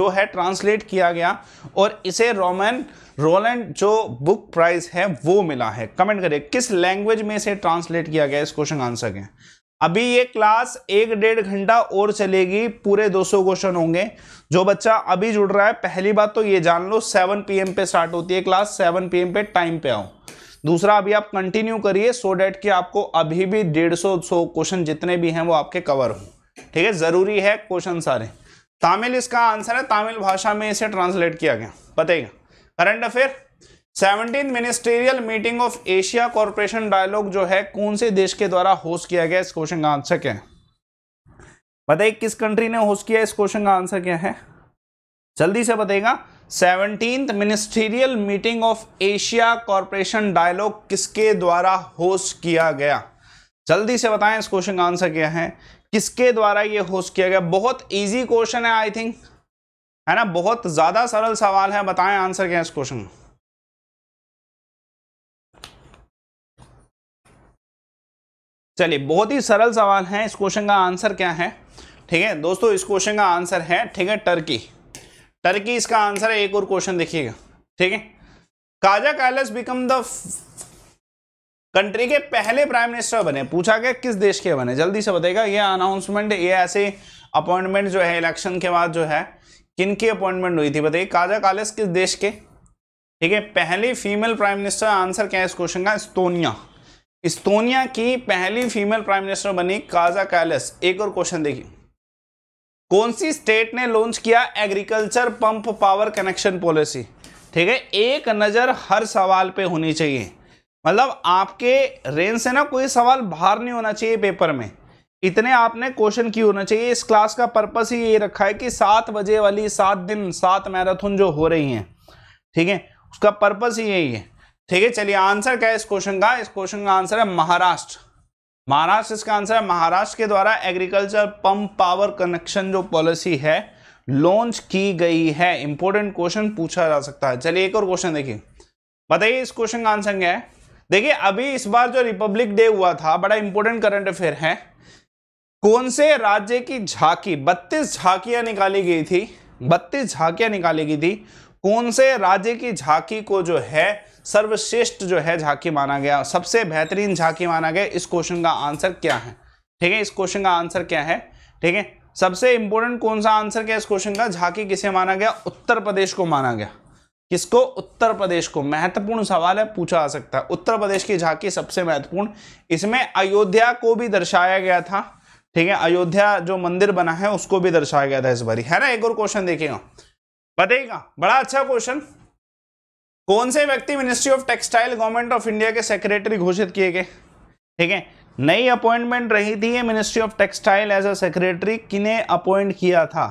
जो है ट्रांसलेट किया गया और इसे रोमन रोलैंड जो बुक प्राइज है वो मिला है कमेंट करिए किस लैंग्वेज में इसे ट्रांसलेट किया गया इस क्वेश्चन आंसर के अभी ये क्लास एक डेढ़ घंटा और चलेगी पूरे 200 क्वेश्चन होंगे जो बच्चा अभी जुड़ रहा है पहली बात तो ये जान लो सेवन पीएम पे स्टार्ट होती है क्लास सेवन पीएम पे टाइम पे आओ दूसरा अभी आप कंटिन्यू करिए सो डेट कि आपको अभी भी डेढ़ सौ सौ क्वेश्चन जितने भी हैं वो आपके कवर हों ठीक है ज़रूरी है क्वेश्चन सारे तमिल इसका आंसर है तमिल भाषा में इसे ट्रांसलेट किया गया बताइएगा current affair seventeen ministerial meeting of Asia corporation dialogue जो है कौन से देश के द्वारा होस्ट किया गया इस क्वेश्चन का आंसर क्या है बताइए किस कंट्री ने होस्ट किया इस क्वेश्चन का आंसर क्या है जल्दी से बताइएगा seventeen ministerial meeting of Asia corporation dialogue किसके द्वारा होस्ट किया गया जल्दी से बताएं इस क्वेश्चन का आंसर क्या है किसके द्वारा ये होस्ट किया गया बहुत इजी क्वेश्चन है आई थिंक है ना बहुत ज्यादा सरल सवाल है बताएं आंसर क्या है इस क्वेश्चन चलिए बहुत ही सरल सवाल है इस क्वेश्चन का आंसर क्या है ठीक है दोस्तों इस क्वेश्चन का आंसर है ठीक है टर्की टर्की इसका आंसर है एक और क्वेश्चन देखिएगा ठीक है Kaja Kallas become the country के पहले प्राइम मिनिस्टर बने पूछा गया किस देश के बने जल्दी से बताएगा ये अनाउंसमेंट ये ऐसे अपॉइंटमेंट जो है इलेक्शन के बाद जो है किन की अपॉइंटमेंट हुई थी बताइए काजा कालस किस देश के ठीक है पहली फीमेल प्राइम मिनिस्टर आंसर क्या है इस क्वेश्चन का इस्तोनिया इस्तोनिया की पहली फीमेल प्राइम मिनिस्टर बनी काजा कैलस एक और क्वेश्चन देखिए कौन सी स्टेट ने लॉन्च किया agriculture pump power connection policy ठीक है एक नज़र हर सवाल पे होनी चाहिए मतलब आपके रेंज से ना कोई सवाल बाहर नहीं होना चाहिए पेपर में इतने आपने क्वेश्चन की होना चाहिए इस क्लास का पर्पस ही ये रखा है कि सात बजे वाली सात दिन सात मैराथन जो हो रही है ठीक है उसका पर्पस ही यही है ठीक है चलिए आंसर क्या है इस क्वेश्चन का इस क्वेश्चन का आंसर है महाराष्ट्र महाराष्ट्र इसका आंसर है महाराष्ट्र के द्वारा एग्रीकल्चर पंप पावर कनेक्शन जो पॉलिसी है लॉन्च की गई है इंपॉर्टेंट क्वेश्चन पूछा जा सकता है चलिए एक और क्वेश्चन देखिए बताइए इस क्वेश्चन का आंसर क्या है देखिए अभी इस बार जो रिपब्लिक डे हुआ था बड़ा इंपॉर्टेंट करंट अफेयर है कौन से राज्य की झांकी बत्तीस झांकियां निकाली गई थी बत्तीस झांकियां निकाली गई थी कौन से राज्य की झांकी को जो है सर्वश्रेष्ठ जो है झांकी माना गया सबसे बेहतरीन झांकी माना गया इस क्वेश्चन का आंसर क्या है ठीक है इस क्वेश्चन का आंसर क्या है ठीक है सबसे इंपॉर्टेंट कौन सा आंसर क्या इस क्वेश्चन का झांकी किसे माना गया उत्तर प्रदेश को माना गया किसको उत्तर प्रदेश को महत्वपूर्ण सवाल है पूछा आ सकता है उत्तर प्रदेश की झांकी सबसे महत्वपूर्ण इसमें अयोध्या को भी दर्शाया गया था ठीक है अयोध्या जो मंदिर बना है उसको भी दर्शाया गया था इस बारी है ना एक और क्वेश्चन देखिएगा बताइएगा बड़ा अच्छा क्वेश्चन कौन से व्यक्ति ministry of textile government of India के सेक्रेटरी घोषित किए गए ठीक है नई अपॉइंटमेंट रही थी ये ministry of textile as a secretary किने अपॉइंट किया था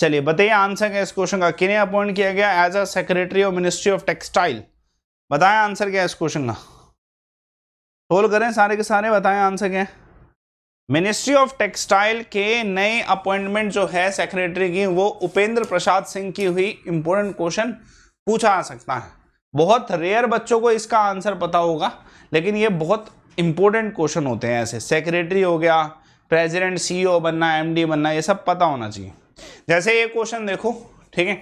चलिए बताइए आंसर क्या इस क्वेश्चन का किने अपॉइंट किया गया as a secretary of ministry of textile बताए आंसर क्या है इस क्वेश्चन का टोल करें सारे के सारे बताएं आंसर क्या है मिनिस्ट्री ऑफ टेक्सटाइल के नए अपॉइंटमेंट जो है सेक्रेटरी की वो उपेंद्र प्रसाद सिंह की हुई इंपॉर्टेंट क्वेश्चन पूछा आ सकता है बहुत रेयर बच्चों को इसका आंसर पता होगा लेकिन ये बहुत इंपॉर्टेंट क्वेश्चन होते हैं ऐसे सेक्रेटरी हो गया प्रेसिडेंट सीईओ बनना एमडी बनना ये सब पता होना चाहिए जैसे ये क्वेश्चन देखो ठीक है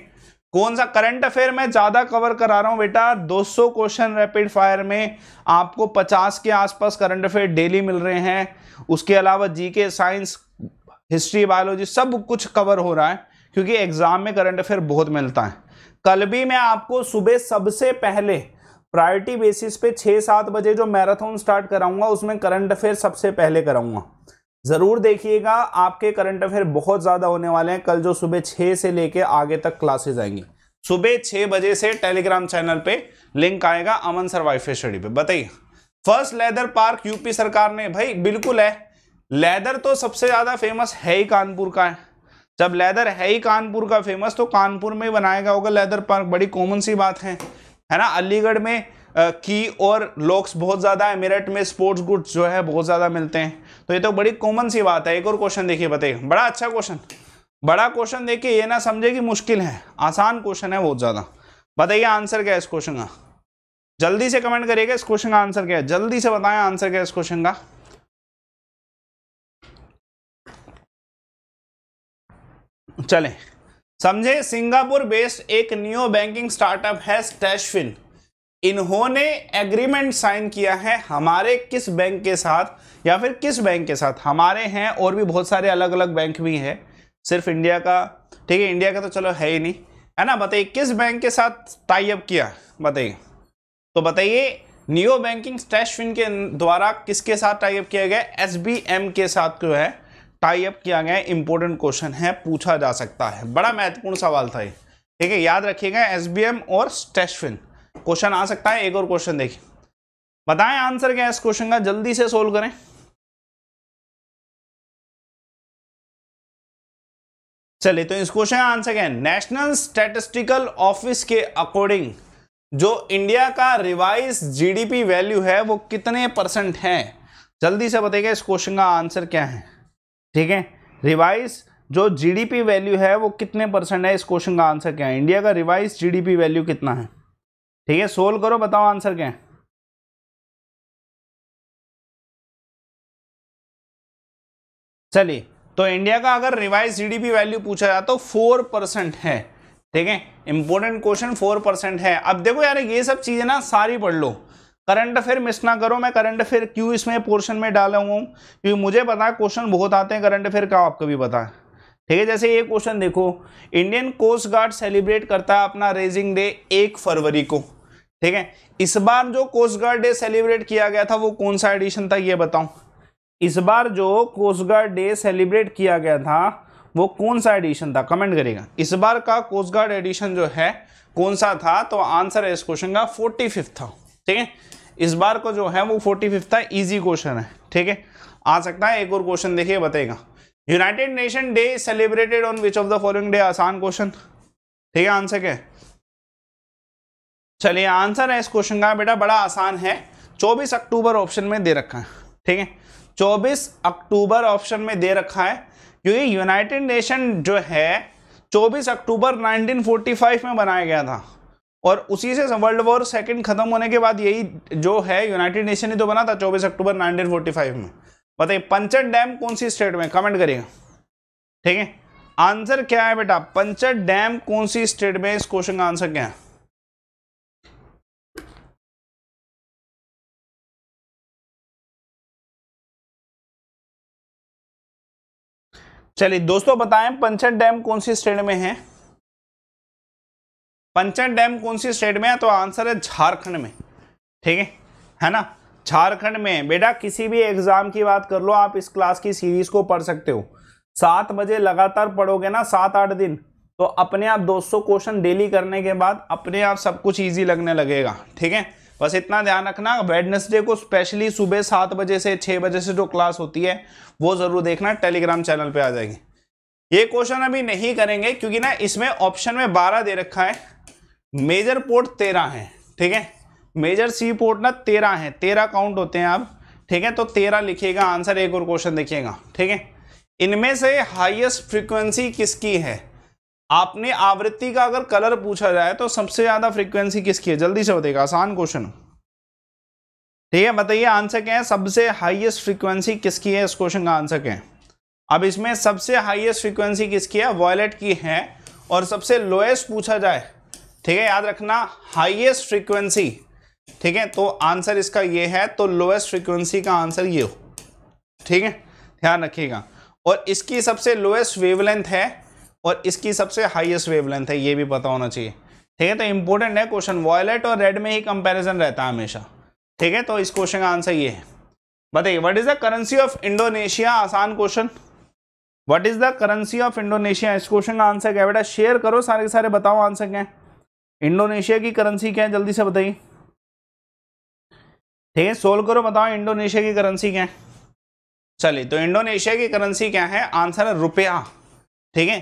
कौन सा करंट अफेयर मैं ज़्यादा कवर करा रहा हूँ बेटा 200 क्वेश्चन रैपिड फायर में आपको 50 के आसपास करंट अफेयर डेली मिल रहे हैं उसके अलावा जीके साइंस हिस्ट्री बायोलॉजी सब कुछ कवर हो रहा है क्योंकि एग्जाम में करंट अफेयर बहुत मिलता है कल भी मैं आपको सुबह सबसे पहले प्रायोरिटी बेसिस पे छः सात बजे जो मैराथन स्टार्ट कराऊंगा उसमें करंट अफेयर सबसे पहले कराऊंगा ज़रूर देखिएगा आपके करंट अफेयर बहुत ज़्यादा होने वाले हैं कल जो सुबह छः से लेके आगे तक क्लासेज आएंगी सुबह छः बजे से टेलीग्राम चैनल पे लिंक आएगा अमन सर वाईफाई स्टडी पे बताइए फर्स्ट लेदर पार्क यूपी सरकार ने भाई बिल्कुल है लेदर तो सबसे ज़्यादा फेमस है ही कानपुर का है जब लेदर है ही कानपुर का फेमस तो कानपुर में ही बनाया गया होगा लेदर पार्क बड़ी कॉमन सी बात है है ना अलीगढ़ में की और लॉक्स बहुत ज़्यादा है मेरठ में स्पोर्ट्स गुड्स जो है बहुत ज़्यादा मिलते हैं तो ये तो बड़ी कॉमन सी बात है एक और क्वेश्चन देखिए बताइए बड़ा अच्छा क्वेश्चन बड़ा क्वेश्चन देखिए ये ना समझे कि मुश्किल है आसान क्वेश्चन है बहुत ज़्यादा बताइए आंसर क्या है इस क्वेश्चन का जल्दी से कमेंट करिएगा इस क्वेश्चन का आंसर क्या है जल्दी से बताएं आंसर क्या है इस क्वेश्चन का चलें समझे सिंगापुर बेस्ड एक न्यू बैंकिंग स्टार्टअप है स्टैशफिन इन्होंने एग्रीमेंट साइन किया है हमारे किस बैंक के साथ या फिर किस बैंक के साथ हमारे हैं और भी बहुत सारे अलग अलग बैंक भी हैं सिर्फ इंडिया का ठीक है इंडिया का तो चलो है ही नहीं है ना बताइए किस बैंक के साथ टाइप किया बताइए तो बताइए न्यू बैंकिंग स्टैशफिन के द्वारा किसके साथ टाइप किया गया एस के साथ जो है टाई अप किया गया इंपॉर्टेंट क्वेश्चन है पूछा जा सकता है बड़ा महत्वपूर्ण सवाल था ये ठीक है याद रखिएगा एसबीएम और स्टेशफिन क्वेश्चन आ सकता है एक और क्वेश्चन देखिए बताएं आंसर क्या है इस क्वेश्चन का जल्दी से सोल्व करें चलिए तो इस क्वेश्चन का आंसर क्या है नेशनल स्टेटिस्टिकल ऑफिस के अकॉर्डिंग जो इंडिया का रिवाइज जीडीपी वैल्यू है वो कितने परसेंट है जल्दी से बताइएगा इस क्वेश्चन का आंसर क्या है ठीक है रिवाइज जो जीडीपी वैल्यू है वो कितने परसेंट है इस क्वेश्चन का आंसर क्या है इंडिया का रिवाइज जीडीपी वैल्यू कितना है ठीक है सोल्व करो बताओ आंसर क्या है चलिए तो इंडिया का अगर रिवाइज जीडीपी वैल्यू पूछा जाए तो फोर परसेंट है ठीक है इंपॉर्टेंट क्वेश्चन फोर परसेंट है अब देखो यार ये सब चीज़ें ना सारी पढ़ लो करंट अफेयर मिस ना करो मैं करंट अफेयर क्यों इसमें पोर्शन में डाला हुआ हूँ क्योंकि मुझे पता है क्वेश्चन बहुत आते हैं करंट अफेयर का आपको भी पता है ठीक है जैसे ये क्वेश्चन देखो इंडियन कोस्ट गार्ड सेलिब्रेट करता है अपना रेजिंग डे एक फरवरी को ठीक है इस बार जो कोस्ट गार्ड डे सेलिब्रेट किया गया था वो कौन सा एडिशन था ये बताऊँ इस बार जो कोस्ट गार्ड डे सेलिब्रेट किया गया था वो कौन सा एडिशन था कमेंट करेगा इस बार का कोस्ट गार्ड एडिशन जो है कौन सा था तो आंसर है इस क्वेश्चन का फोर्टी फिफ्थ था ठीक है इस बार को जो है वो फोर्टी फिफ्थ है ईजी क्वेश्चन है ठीक है आ सकता है एक और क्वेश्चन देखिए बताएगा United Nation day celebrated on which of the following day आसान क्वेश्चन ठीक है आंसर क्या चलिए आंसर है इस क्वेश्चन का बेटा बड़ा आसान है 24 अक्टूबर ऑप्शन में दे रखा है ठीक है 24 अक्टूबर ऑप्शन में दे रखा है क्योंकि यूनाइटेड नेशन जो है 24 अक्टूबर 1945 में बनाया गया था और उसी से वर्ल्ड वॉर सेकेंड खत्म होने के बाद यही जो है यूनाइटेड नेशन ने तो बना था चौबीस अक्टूबर 1945 में बताइए पंचर डैम कौन सी स्टेट में कमेंट करिएगा ठीक है आंसर क्या है बेटा पंचर डैम कौन सी स्टेट में इस क्वेश्चन का आंसर क्या है चलिए दोस्तों बताएं पंचर डैम कौन सी स्टेट में है पंचन डैम कौन सी स्टेट में है तो आंसर है झारखंड में ठीक है है ना झारखंड में बेटा किसी भी एग्जाम की बात कर लो आप इस क्लास की सीरीज को पढ़ सकते हो सात बजे लगातार पढ़ोगे ना सात आठ दिन तो अपने आप 200 क्वेश्चन डेली करने के बाद अपने आप सब कुछ इजी लगने लगेगा ठीक है बस इतना ध्यान रखना वेडनेसडे को स्पेशली सुबह सात बजे से छः बजे से जो क्लास होती है वो ज़रूर देखना टेलीग्राम चैनल पर आ जाएगी ये क्वेश्चन अभी नहीं करेंगे क्योंकि ना इसमें ऑप्शन में बारह दे रखा है मेजर पोर्ट तेरह है ठीक है मेजर सी पोर्ट ना तेरह है तेरह काउंट होते हैं आप ठीक है तो तेरह लिखिएगा आंसर एक और क्वेश्चन देखिएगा ठीक है इनमें से हाईएस्ट फ्रीक्वेंसी किसकी है आपने आवृत्ति का अगर कलर पूछा जाए तो सबसे ज्यादा फ्रीक्वेंसी किसकी है जल्दी से बताइएगा आसान क्वेश्चन ठीक है बताइए आंसर क्या है सबसे हाईएस्ट फ्रीक्वेंसी किसकी है इस क्वेश्चन का आंसर क्या है अब इसमें सबसे हाईएस्ट फ्रीक्वेंसी किसकी है वॉयलेट की है और सबसे लोएस्ट पूछा जाए ठीक है याद रखना हाईएस्ट फ्रीक्वेंसी ठीक है तो आंसर इसका ये है तो लोएस्ट फ्रीक्वेंसी का आंसर ये हो ठीक है ध्यान रखिएगा और इसकी सबसे लोएस्ट वेवलेंथ है और इसकी सबसे हाईएस्ट वेवलेंथ है ये भी पता होना चाहिए ठीक है तो इंपॉर्टेंट है क्वेश्चन वॉयलेट और रेड में ही कंपेरिजन रहता है हमेशा ठीक है तो इस क्वेश्चन का आंसर ये है बताइए what is the currency of Indonesia आसान question what is the currency of Indonesia इस क्वेश्चन का आंसर क्या बेटा शेयर करो सारे के सारे बताओ आंसर क्या है इंडोनेशिया की करेंसी क्या है जल्दी से बताइए ठीक है सोल्व करो बताओ इंडोनेशिया की करेंसी क्या है चलिए तो इंडोनेशिया की करेंसी क्या है आंसर है रुपया ठीक है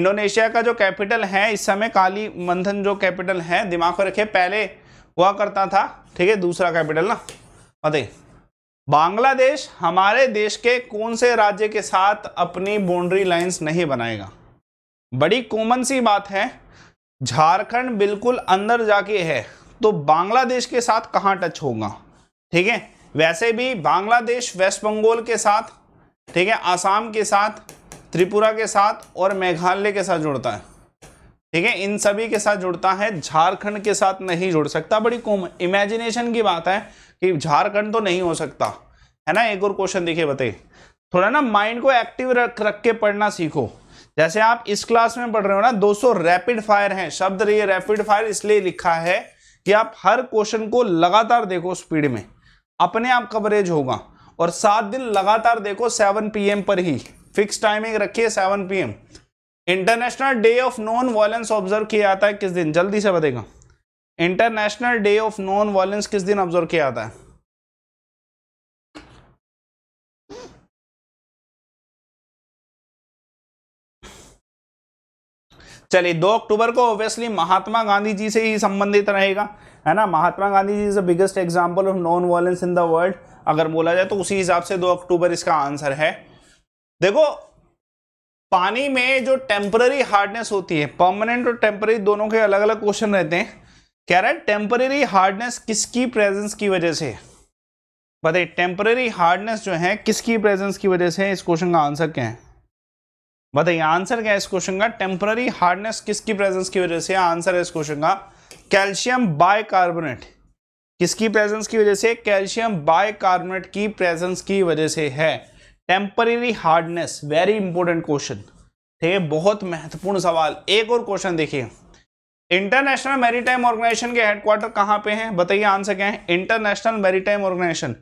इंडोनेशिया का जो कैपिटल है इस समय काली मंथन जो कैपिटल है दिमाग में रखे पहले हुआ करता था ठीक है दूसरा कैपिटल ना बताइए बांग्लादेश हमारे देश के कौन से राज्य के साथ अपनी बाउंड्री लाइंस नहीं बनाएगा बड़ी कॉमन सी बात है झारखंड बिल्कुल अंदर जाके है तो बांग्लादेश के साथ कहाँ टच होगा ठीक है वैसे भी बांग्लादेश वेस्ट बंगाल के साथ ठीक है आसाम के साथ त्रिपुरा के साथ और मेघालय के साथ जुड़ता है ठीक है इन सभी के साथ जुड़ता है झारखंड के साथ नहीं जुड़ सकता बड़ी कुम इमेजिनेशन की बात है कि झारखंड तो नहीं हो सकता है ना एक और क्वेश्चन देखिए बताइए थोड़ा ना माइंड को एक्टिव रख रख के पढ़ना सीखो जैसे आप इस क्लास में पढ़ रहे हो ना 200 रैपिड फायर हैं शब्द रही रैपिड फायर इसलिए लिखा है कि आप हर क्वेश्चन को लगातार देखो स्पीड में अपने आप कवरेज होगा और सात दिन लगातार देखो 7 पीएम पर ही फिक्स टाइमिंग रखिए 7 PM international day of non violence observe किया जाता है किस दिन जल्दी से बताएगा international day of non violence किस दिन ऑब्जर्व किया जाता है चलिए दो अक्टूबर को ऑब्वियसली महात्मा गांधी जी से ही संबंधित रहेगा है ना Mahatma Gandhi ji is the biggest example of non violence in the world अगर बोला जाए तो उसी हिसाब से दो अक्टूबर इसका आंसर है देखो पानी में जो टेम्पररी हार्डनेस होती है परमानेंट और टेम्पररी दोनों के अलग अलग क्वेश्चन रहते हैं कह रहा है टेम्पररी हार्डनेस किसकी प्रेजेंस की वजह से बताइए टेम्पररी हार्डनेस जो है किसकी प्रेजेंस की वजह से इस क्वेश्चन का आंसर क्या है बताइए आंसर क्या है इस क्वेश्चन का टेम्पररी हार्डनेस किसकी प्रेजेंस की वजह से आंसर है इस क्वेश्चन का कैल्शियम कार्बोनेट किसकी प्रेजेंस की वजह से कैल्शियम कार्बोनेट की प्रेजेंस की वजह से है temporary hardness very important question ठीक है बहुत महत्वपूर्ण सवाल एक और क्वेश्चन देखिए इंटरनेशनल मेरीटाइम ऑर्गेनाइजेशन के हेडक्वार्टर कहाँ पे हैं बताइए आंसर क्या है इंटरनेशनल मेरीटाइम ऑर्गेनाइजेशन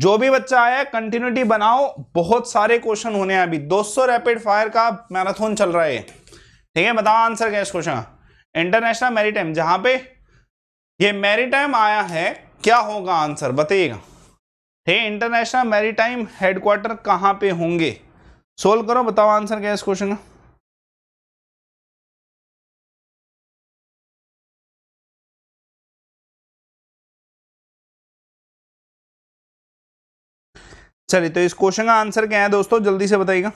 जो भी बच्चा आया कंटिन्यूटी बनाओ बहुत सारे क्वेश्चन होने हैं अभी 200 रैपिड फायर का मैराथन चल रहा है ठीक है बताओ आंसर क्या है इस क्वेश्चन का इंटरनेशनल मेरीटाइम जहां पे ये मेरीटाइम आया है क्या होगा आंसर बताइएगा हे इंटरनेशनल मैरीटाइम हेडक्वार्टर कहाँ पे होंगे सोल्व करो बताओ आंसर क्या है इस क्वेश्चन का चलिए तो इस क्वेश्चन का आंसर क्या है दोस्तों जल्दी से बताइएगा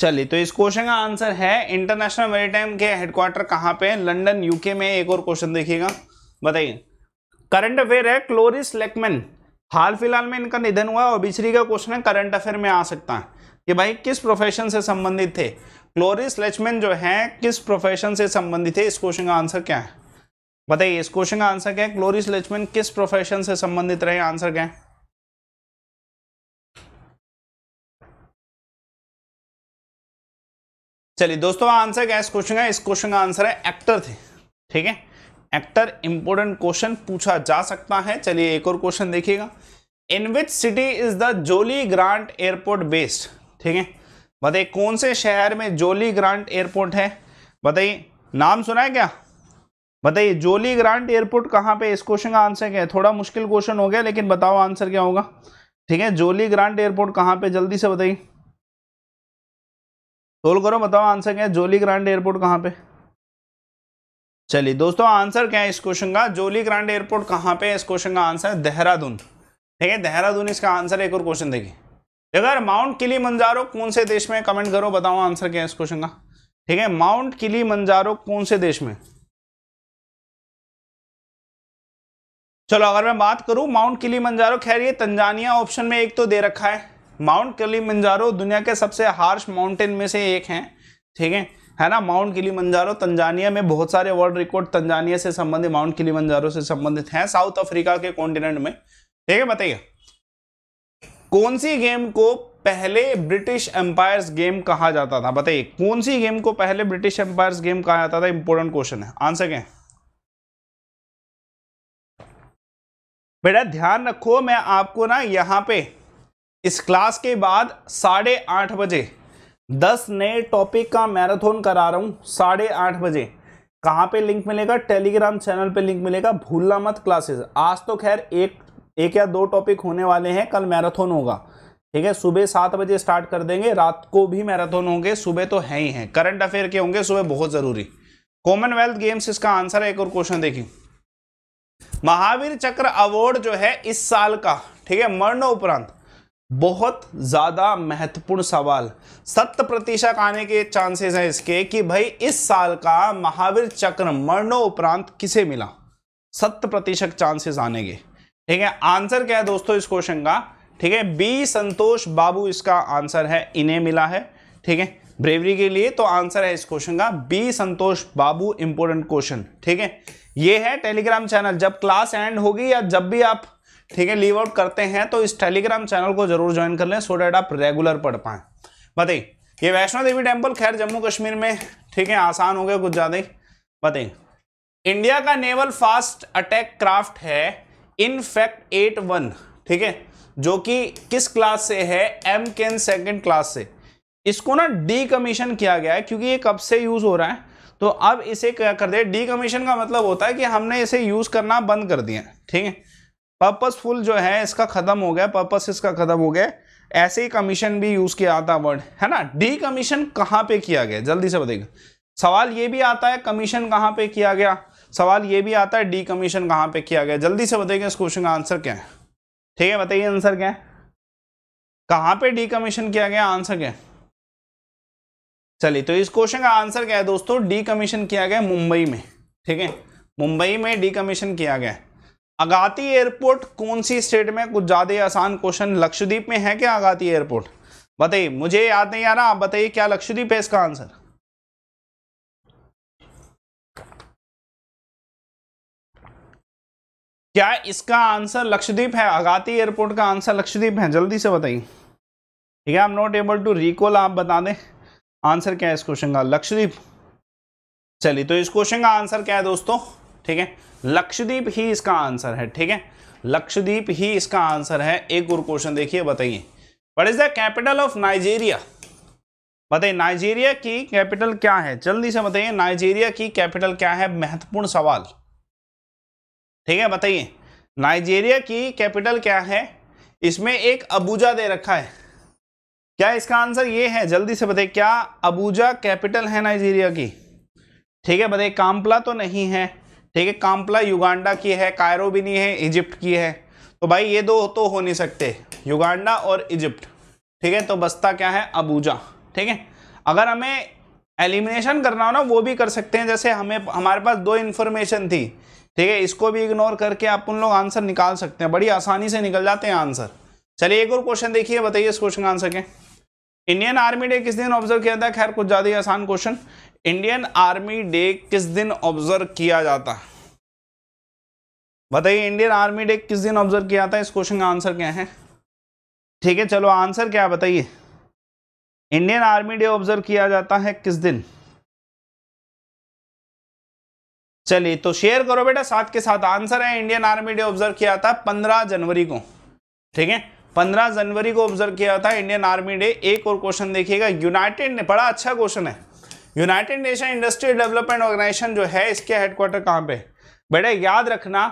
चलिए तो इस क्वेश्चन का आंसर है इंटरनेशनल मैरीटाइम के हेडक्वार्टर कहां पे लंदन यूके में एक और क्वेश्चन देखिएगा बताइए करंट अफेयर है क्लोरिस लेकमैन हाल फिलहाल में इनका निधन हुआ और बिछरी का क्वेश्चन है करंट अफेयर में आ सकता है कि भाई किस प्रोफेशन से संबंधित थे क्लोरिस लेचमैन जो है किस प्रोफेशन से संबंधित है इस क्वेश्चन का आंसर क्या है बताइए इस क्वेश्चन का आंसर क्या है क्लोरिस लेचमैन किस प्रोफेशन से संबंधित रहे आंसर क्या है चलिए दोस्तों आंसर क्या है इस क्वेश्चन का इस क्वेश्चन का आंसर है एक्टर थे ठीक है एक्टर इंपोर्टेंट क्वेश्चन पूछा जा सकता है चलिए एक और क्वेश्चन देखिएगा in which city is the Jolly Grant airport based ठीक है बताइए कौन से शहर में जोली ग्रांट एयरपोर्ट है बताइए नाम सुना है क्या बताइए जोली ग्रांट एयरपोर्ट कहाँ पे इस क्वेश्चन का आंसर क्या है थोड़ा मुश्किल क्वेश्चन हो गया लेकिन बताओ आंसर क्या होगा ठीक है जोली ग्रांट एयरपोर्ट कहाँ पे जल्दी से बताइए सोल्व करो बताओ आंसर क्या है जोली ग्रांट एयरपोर्ट कहाँ पे चलिए दोस्तों आंसर क्या है इस क्वेश्चन का जोली ग्रांड एयरपोर्ट कहाँ पे है इस क्वेश्चन का आंसर है देहरादून ठीक है देहरादून इसका आंसर एक और क्वेश्चन देखिए अगर माउंट किली मंजारो कौन से देश में कमेंट करो बताओ आंसर क्या है इस क्वेश्चन का ठीक है माउंट किली मंजारो कौन से देश में चलो अगर मैं बात करूं माउंट किली मंजारो खैर ये तंजानिया ऑप्शन में एक तो दे रखा है माउंट किली मंजारो दुनिया के सबसे हार्श माउंटेन में से एक है ठीक है है ना माउंट मंजारो तंजानिया में बहुत सारे वर्ल्ड रिकॉर्ड तंजानिया से संबंधित माउंट किली मंजारो से संबंधित हैं साउथ अफ्रीका के कॉन्टिनेंट में ठीक है बताइए कौन सी गेम को पहले ब्रिटिश एम्पायर्स गेम कहा जाता था बताइए कौन सी गेम को पहले ब्रिटिश एम्पायर्स गेम कहा जाता था इंपोर्टेंट क्वेश्चन है आंसर क्या बेटा ध्यान रखो मैं आपको ना यहां पे इस क्लास के बाद साढ़े आठ बजे दस नए टॉपिक का मैराथन करा रहा हूँ साढ़े आठ बजे कहाँ पे लिंक मिलेगा टेलीग्राम चैनल पे लिंक मिलेगा भूलना मत क्लासेस आज तो खैर एक एक या दो टॉपिक होने वाले हैं कल मैराथन होगा ठीक है सुबह सात बजे स्टार्ट कर देंगे रात को भी मैराथन होंगे सुबह तो है ही है करंट अफेयर के होंगे सुबह बहुत ज़रूरी कॉमनवेल्थ गेम्स इसका आंसर है एक और क्वेश्चन देखिए महावीर चक्र अवार्ड जो है इस साल का ठीक है मरण उपरांत बहुत ज़्यादा महत्वपूर्ण सवाल सत्य प्रतिशत आने के चांसेस हैं इसके कि भाई इस साल का महावीर चक्र मरणोपरांत किसे मिला सत्य प्रतिशत चांसेस आने के ठीक है आंसर क्या है दोस्तों इस क्वेश्चन का ठीक है बी संतोष बाबू इसका आंसर है इन्हें मिला है ठीक है ब्रेवरी के लिए तो आंसर है इस क्वेश्चन का B Santosh Babu important question ठीक है ये है टेलीग्राम चैनल जब क्लास एंड होगी या जब भी आप ठीक है लीव आउट करते हैं तो इस टेलीग्राम चैनल को जरूर ज्वाइन कर लें सो डेट आप रेगुलर पढ़ पाए बताइए ये वैष्णो देवी टेम्पल खैर जम्मू कश्मीर में ठीक है आसान हो गया कुछ ज़्यादा ही बताइए इंडिया का नेवल फास्ट अटैक क्राफ्ट है इनफैक्ट एट वन ठीक है जो कि किस क्लास से है एम केन सेकेंड क्लास से इसको ना डी कमीशन किया गया है क्योंकि ये कब से यूज़ हो रहा है तो अब इसे क्या कर दिया डी कमीशन का मतलब होता है कि हमने इसे यूज़ करना बंद कर दिया ठीक है पर्पसफुल जो है इसका खत्म हो गया पर्पस इसका खत्म हो गया ऐसे ही कमीशन भी यूज किया आता वर्ड है ना डी कमीशन कहाँ पे किया गया जल्दी से बताइएगा सवाल ये भी आता है कमीशन कहाँ पे किया गया सवाल ये भी आता है डी कमीशन कहाँ पे किया गया जल्दी से बताइएगा इस क्वेश्चन का आंसर क्या है ठीक है बताइए आंसर क्या है कहाँ पे डी कमीशन किया गया आंसर क्या है चलिए तो इस क्वेश्चन का आंसर क्या है दोस्तों डी कमीशन किया गया मुंबई में ठीक है मुंबई में डी कमीशन किया गया अगाती एयरपोर्ट कौन सी स्टेट में कुछ ज़्यादा आसान क्वेश्चन लक्षद्वीप में है क्या अगाती एयरपोर्ट बताइए मुझे याद नहीं आ रहा आप बताइए क्या लक्षद्वीप है इसका आंसर क्या इसका आंसर लक्षद्वीप है अगाती एयरपोर्ट का आंसर लक्षद्वीप है जल्दी से बताइए ठीक है I am not able to recall आप बता दें आंसर क्या है इस क्वेश्चन का लक्षद्वीप चलिए तो इस क्वेश्चन का आंसर क्या है दोस्तों ठीक है लक्षदीप ही इसका आंसर है ठीक है लक्षदीप ही इसका आंसर है एक और क्वेश्चन देखिए बताइए what is the capital of Nigeria बताइए नाइजीरिया की कैपिटल क्या है जल्दी से बताइए नाइजीरिया की कैपिटल क्या है महत्वपूर्ण सवाल ठीक है बताइए नाइजीरिया की कैपिटल क्या है इसमें एक अबूजा दे रखा है क्या इसका आंसर ये है जल्दी से बताइए क्या अबूजा कैपिटल है नाइजीरिया की ठीक है बताइए काम्पला तो नहीं है ठीक है काम्पला युगांडा की है कायरो भी नहीं है इजिप्ट की है तो भाई ये दो तो हो नहीं सकते युगांडा और इजिप्ट ठीक है तो बस्ता क्या है अबूजा ठीक है अगर हमें एलिमिनेशन करना हो ना वो भी कर सकते हैं जैसे हमें हमारे पास दो इन्फॉर्मेशन थी ठीक है इसको भी इग्नोर करके आप उन लोग आंसर निकाल सकते हैं बड़ी आसानी से निकल जाते हैं आंसर चलिए एक और क्वेश्चन देखिए बताइए इस क्वेश्चन का आंसर क्या इंडियन आर्मी डे किस दिन ऑब्जर्व किया था खैर कुछ ज़्यादा ही आसान क्वेश्चन इंडियन आर्मी डे किस दिन ऑब्जर्व किया जाता बताइए इंडियन आर्मी डे किस दिन ऑब्जर्व किया जाता है इस क्वेश्चन का आंसर क्या है ठीक है चलो आंसर क्या बताइए इंडियन आर्मी डे ऑब्जर्व किया जाता है किस दिन चलिए तो शेयर करो बेटा साथ के साथ आंसर है इंडियन आर्मी डे ऑब्जर्व किया था पंद्रह जनवरी को ठीक है पंद्रह जनवरी को ऑब्जर्व किया था इंडियन आर्मी डे एक और क्वेश्चन देखिएगा यूनाइटेड ने बड़ा अच्छा क्वेश्चन है United Nation Industrial Development Organisation जो है इसके हेडक्वार्टर कहाँ पे बेटा याद रखना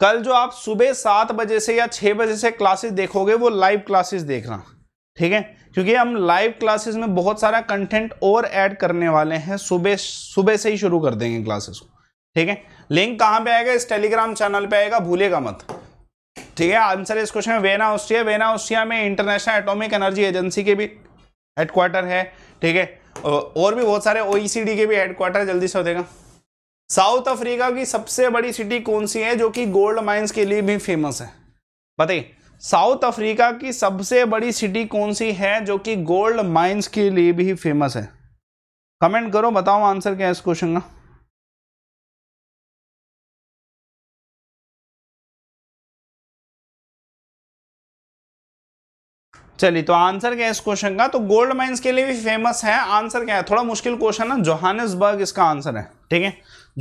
कल जो आप सुबह सात बजे से या छः बजे से क्लासेस देखोगे वो लाइव क्लासेस देखना ठीक है क्योंकि हम लाइव क्लासेस में बहुत सारा कंटेंट और ऐड करने वाले हैं सुबह सुबह से ही शुरू कर देंगे क्लासेस को ठीक है लिंक कहाँ पे आएगा इस टेलीग्राम चैनल पे आएगा भूलेगा मत ठीक है आंसर इस क्वेश्चन में वेना ऑस्ट्रिया वेना ऑस्ट्रिया में इंटरनेशनल एटॉमिक एनर्जी एजेंसी के भी हेडक्वार्टर है ठीक है और भी बहुत सारे ओ e के भी हेडक्वार्टर जल्दी से हो साउथ अफ्रीका की सबसे बड़ी सिटी कौन सी है जो कि गोल्ड माइंस के लिए भी फेमस है बताइए साउथ अफ्रीका की सबसे बड़ी सिटी कौन सी है जो कि गोल्ड माइंस के लिए भी फेमस है कमेंट करो बताओ आंसर क्या है इस क्वेश्चन का चलिए तो आंसर क्या है इस क्वेश्चन का तो गोल्ड माइंस के लिए भी फेमस है आंसर क्या है थोड़ा मुश्किल क्वेश्चन है जोहानसबर्ग इसका आंसर है ठीक है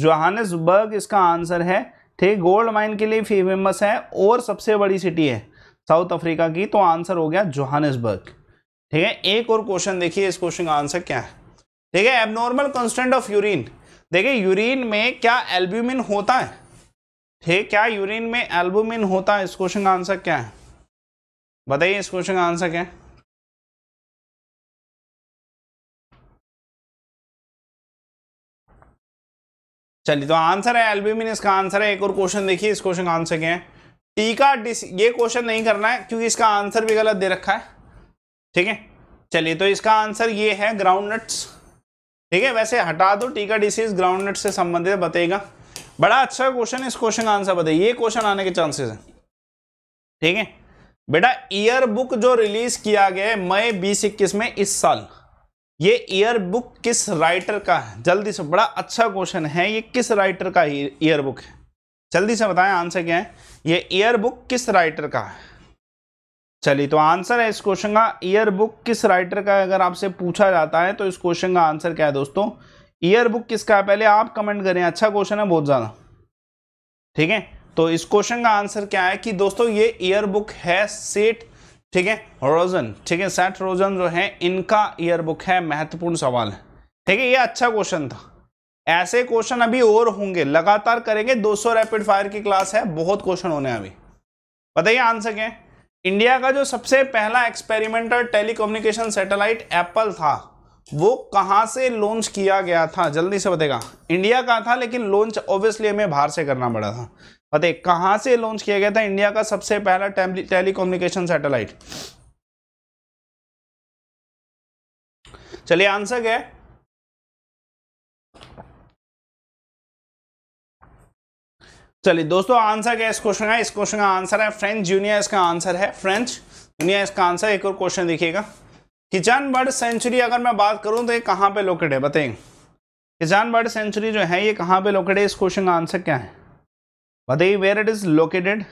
जोहानसबर्ग इसका आंसर है ठीक गोल्ड माइन के लिए फेमस है और सबसे बड़ी सिटी है साउथ अफ्रीका की तो आंसर हो गया जोहानसबर्ग ठीक है एक और क्वेश्चन देखिए इस क्वेश्चन का आंसर क्या है ठीक है एबनॉर्मल कॉन्स्टेंट ऑफ यूरिन देखिए यूरिन में क्या एल्ब्यूमिन होता है ठीक क्या यूरिन में एल्बुमिन होता है इस क्वेश्चन का आंसर क्या है बताइए इस क्वेश्चन का आंसर क्या है चलिए तो आंसर है एल्ब्यूमिन इसका आंसर है एक और क्वेश्चन देखिए इस क्वेश्चन का आंसर क्या है टीका डिस ये क्वेश्चन नहीं करना है क्योंकि इसका आंसर भी गलत दे रखा है ठीक है चलिए तो इसका आंसर ये है ग्राउंड नट्स ठीक है वैसे हटा दो टीका डिसीज ग्राउंड नट्स से संबंधित बताएगा बड़ा अच्छा क्वेश्चन इस क्वेश्चन का आंसर बताइए ये क्वेश्चन आने के चांसेस हैं ठीक है बेटा ईयर बुक जो रिलीज किया गया है मई बीस इक्कीस में इस साल ये ईयर बुक किस राइटर का है जल्दी से बड़ा अच्छा क्वेश्चन है ये किस राइटर का ईयर बुक है जल्दी से बताएं आंसर क्या है ये ईयर बुक किस राइटर का है चलिए तो आंसर है इस क्वेश्चन का ईयर बुक किस राइटर का अगर आपसे पूछा जाता है तो इस क्वेश्चन का आंसर क्या है दोस्तों ईयर बुक किसका है पहले आप कमेंट करें अच्छा क्वेश्चन है बहुत ज़्यादा ठीक है तो इस क्वेश्चन का आंसर क्या है कि दोस्तों ये ईयर बुक है सेठ ठीक है रोजन ठीक है सेठ रोजन जो है इनका ईयर बुक है महत्वपूर्ण सवाल है ठीक है ये अच्छा क्वेश्चन था ऐसे क्वेश्चन अभी और होंगे लगातार करेंगे 200 रैपिड फायर की क्लास है बहुत क्वेश्चन होने अभी बताइए आंसर क्या इंडिया का जो सबसे पहला एक्सपेरिमेंटल टेलीकम्युनिकेशन सैटेलाइट एप्पल था वो कहाँ से लॉन्च किया गया था जल्दी से बताएगा इंडिया का था लेकिन लॉन्च ऑब्वियसली हमें बाहर से करना पड़ा था बताइए कहां से लॉन्च किया गया था इंडिया का सबसे पहला टेलीकोम्युनिकेशन सैटेलाइट चलिए आंसर क्या है चलिए दोस्तों आंसर क्या इस क्वेश्चन का इस क्वेश्चन का आंसर है फ्रेंच जूनियर इसका आंसर है फ्रेंच जूनियर इसका आंसर एक और क्वेश्चन देखिएगा किचन बर्ड सेंचुरी अगर मैं बात करूं तो ये कहां पे लोकेट है बताइए किचान बर्ड सेंचुरी जो है ये कहां पे लोकेट है इस क्वेश्चन का आंसर क्या है बताइए where it is located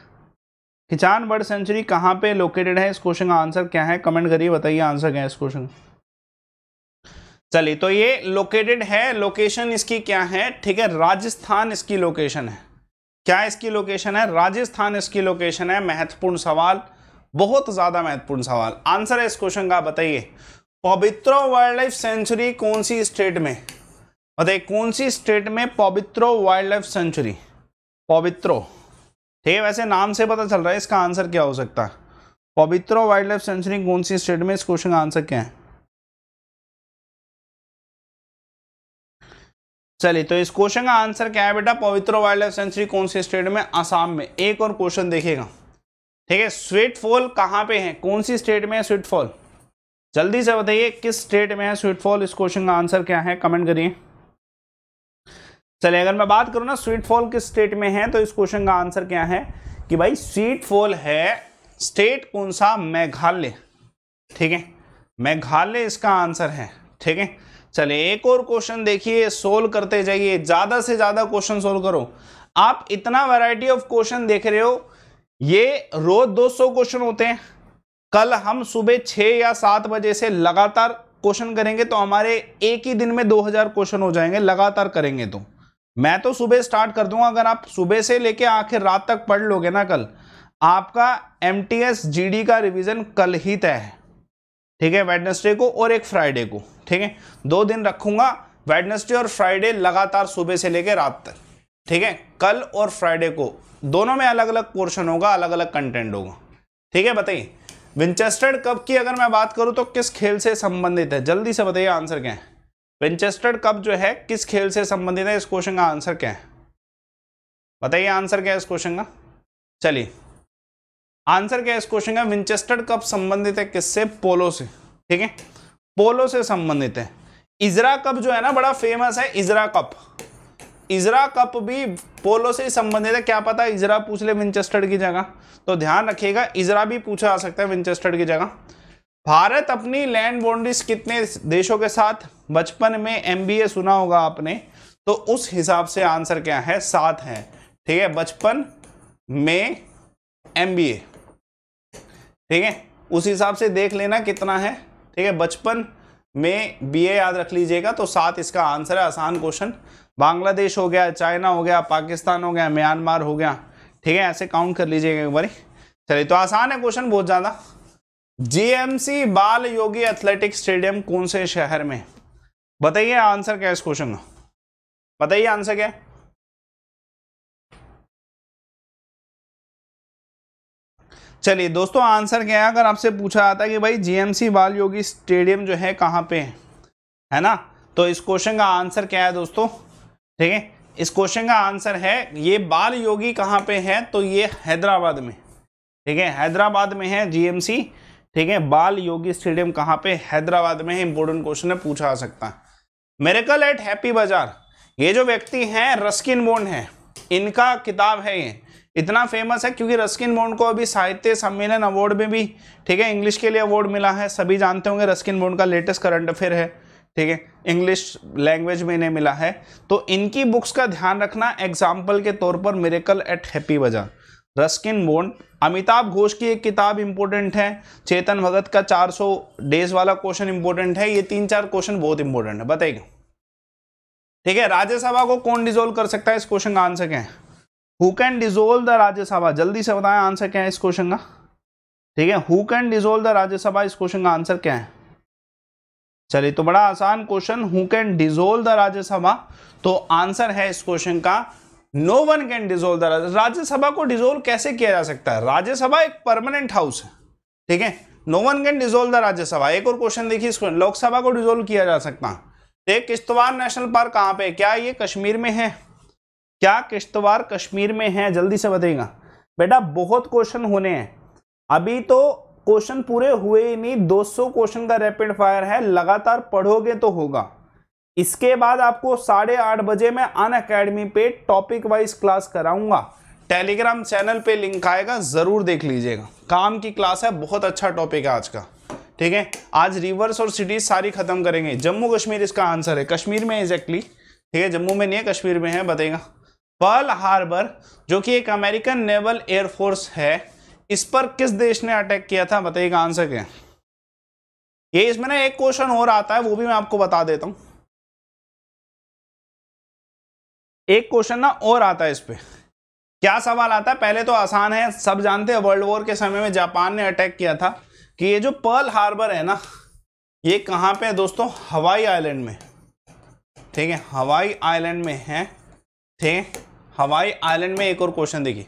Khichan bird sanctuary कहाँ पे लोकेटेड है इस क्वेश्चन का आंसर क्या है कमेंट करिए बताइए आंसर क्या है इस क्वेश्चन चलिए तो ये लोकेटेड है लोकेशन इसकी क्या है ठीक है राजस्थान इसकी लोकेशन है क्या इसकी लोकेशन है राजस्थान इसकी लोकेशन है महत्वपूर्ण सवाल बहुत ज़्यादा महत्वपूर्ण सवाल आंसर है इस क्वेश्चन का बताइए पवित्रो वाइल्ड लाइफ सेंचुरी कौन सी स्टेट में बताइए कौन सी स्टेट में Pobitora wild life sanctuary Pobitora ठीक है वैसे नाम से पता चल रहा है इसका आंसर क्या हो सकता है पवित्रो वाइल्ड लाइफ सेंचुरी कौन सी स्टेट में इस क्वेश्चन का आंसर क्या है चलिए तो इस क्वेश्चन का आंसर क्या है बेटा पवित्रो वाइल्ड लाइफ सेंचुरी कौन सी स्टेट में आसाम में एक और क्वेश्चन देखेगा ठीक है स्वीट फॉल कहाँ पे है कौन सी स्टेट में है स्वीट फॉल जल्दी से बताइए किस स्टेट में है स्वीट फॉल इस क्वेश्चन का आंसर क्या है कमेंट करिए चले अगर मैं बात करूँ ना स्वीट फॉल किस स्टेट में है तो इस क्वेश्चन का आंसर क्या है कि भाई स्वीट फॉल है स्टेट कौन सा मेघालय ठीक है मेघालय इसका आंसर है ठीक है चलिए एक और क्वेश्चन देखिए सोल्व करते जाइए ज़्यादा से ज़्यादा क्वेश्चन सोल्व करो आप इतना वैरायटी ऑफ क्वेश्चन देख रहे हो ये रोज 200 क्वेश्चन होते हैं कल हम सुबह छह या सात बजे से लगातार क्वेश्चन करेंगे तो हमारे एक ही दिन में 2000 क्वेश्चन हो जाएंगे लगातार करेंगे तो मैं तो सुबह स्टार्ट कर दूंगा अगर आप सुबह से लेके आखिर रात तक पढ़ लोगे ना कल आपका M T S G D का रिविज़न कल ही तय है ठीक है वेडनेसडे को और एक फ्राइडे को ठीक है दो दिन रखूंगा वेडनेसडे और फ्राइडे लगातार सुबह से लेके रात तक ठीक है कल और फ्राइडे को दोनों में अलग अलग पोर्शन होगा अलग अलग कंटेंट होगा ठीक है बताइए विंचेस्टर कप की अगर मैं बात करूं तो किस खेल से संबंधित है जल्दी से बताइए आंसर क्या है विंचेस्टर कप जो है किस खेल से संबंधित है इस क्वेश्चन का आंसर क्या है बताइए आंसर क्या है इस क्वेश्चन का चलिए आंसर क्या है इस क्वेश्चन का विंचेस्टर कप संबंधित है किससे पोलो से ठीक है पोलो से संबंधित है इजरा कप जो है ना बड़ा फेमस है इजरा कप इजरा कप भी पोलो से संबंधित है क्या पता इजरा पूछ ले विंचेस्टर की जगह तो ध्यान रखिएगा इजरा भी पूछा जा सकता है विंचेस्टर की जगह भारत अपनी लैंड बाउंड्रीज कितने देशों के साथ बचपन में एम सुना होगा आपने तो उस हिसाब से आंसर क्या है सात है ठीक है बचपन में एम ठीक है उस हिसाब से देख लेना कितना है ठीक है बचपन में बी ए याद रख लीजिएगा तो सात इसका आंसर है आसान क्वेश्चन बांग्लादेश हो गया चाइना हो गया पाकिस्तान हो गया म्यांमार हो गया ठीक है ऐसे काउंट कर लीजिएगा एक बारी चलिए तो आसान है क्वेश्चन बहुत ज़्यादा जीएमसी बाल योगी एथलेटिक स्टेडियम कौन से शहर में बताइए आंसर क्या है इस क्वेश्चन का बताइए आंसर क्या चलिए दोस्तों आंसर क्या है अगर आपसे पूछा जाता है कि भाई जीएमसी बाल योगी स्टेडियम जो है कहां पे है है ना तो इस क्वेश्चन का आंसर क्या है दोस्तों ठीक है इस क्वेश्चन का आंसर है ये बाल योगी कहां पे है तो ये हैदराबाद में ठीक है हैदराबाद में है जीएमसी ठीक है बाल योगी स्टेडियम कहाँ पे हैदराबाद में है इंपोर्टेंट क्वेश्चन है पूछा आ सकता है मेरेकल एट हैप्पी बाजार ये जो व्यक्ति हैं रस्किन बोन है इनका किताब है ये इतना फेमस है क्योंकि रस्किन बोन को अभी साहित्य सम्मेलन अवार्ड में भी ठीक है इंग्लिश के लिए अवार्ड मिला है सभी जानते होंगे रस्किन बोन का लेटेस्ट करंट अफेयर है ठीक है इंग्लिश लैंग्वेज में इन्हें मिला है तो इनकी बुक्स का ध्यान रखना एग्जाम्पल के तौर पर miracle at happy bazaar Ruskin Bond Amitabh Ghosh की एक किताब इंपॉर्टेंट है चेतन भगत का 400 डेज वाला क्वेश्चन इंपॉर्टेंट है ये तीन चार क्वेश्चन बहुत इंपॉर्टेंट है बताइए ठीक है राज्यसभा को कौन डिजोल्व कर सकता है इस क्वेश्चन का आंसर क्या है who can dissolve the Rajya Sabha जल्दी से बताएं आंसर क्या है इस क्वेश्चन का ठीक है who can dissolve the Rajya Sabha इस क्वेश्चन का आंसर क्या है चलिए तो बड़ा आसान question who can dissolve the Rajya Sabha तो आंसर है इस क्वेश्चन का no one can dissolve the Rajya Sabha को डिजोल्व कैसे किया जा सकता है राज्यसभा एक परमानेंट हाउस है ठीक है no one can dissolve the Rajya Sabha एक और क्वेश्चन देखिए इसको लोकसभा को डिजोल्व किया जा सकता है देख किश्तवाड़ नेशनल पार्क कहाँ पे क्या ये कश्मीर में है क्या किश्तवाड़ कश्मीर में है जल्दी से बताइएगा बेटा बहुत क्वेश्चन होने हैं अभी तो क्वेश्चन पूरे हुए ही नहीं 200 क्वेश्चन का रैपिड फायर है लगातार पढ़ोगे तो होगा इसके बाद आपको साढ़े आठ बजे में अन अकेडमी पे टॉपिक वाइज क्लास कराऊंगा टेलीग्राम चैनल पे लिंक आएगा ज़रूर देख लीजिएगा काम की क्लास है बहुत अच्छा टॉपिक है आज का ठीक है आज रिवर्स और सिटीज सारी खत्म करेंगे जम्मू कश्मीर इसका आंसर है कश्मीर में एग्जैक्टली ठीक है जम्मू में नहीं है कश्मीर में है बताएगा पर्ल हार्बर जो कि एक अमेरिकन नेवल एयरफोर्स है इस पर किस देश ने अटैक किया था बताइएगा आंसर क्या ये इसमें ना एक क्वेश्चन और आता है वो भी मैं आपको बता देता हूँ एक क्वेश्चन ना और आता है इस पर क्या सवाल आता है पहले तो आसान है सब जानते हैं वर्ल्ड वॉर के समय में जापान ने अटैक किया था कि ये जो पर्ल हार्बर है ना ये कहाँ पे है दोस्तों हवाई आइलैंड में ठीक है हवाई आइलैंड में है ठीक हवाई आइलैंड में एक और क्वेश्चन देखिए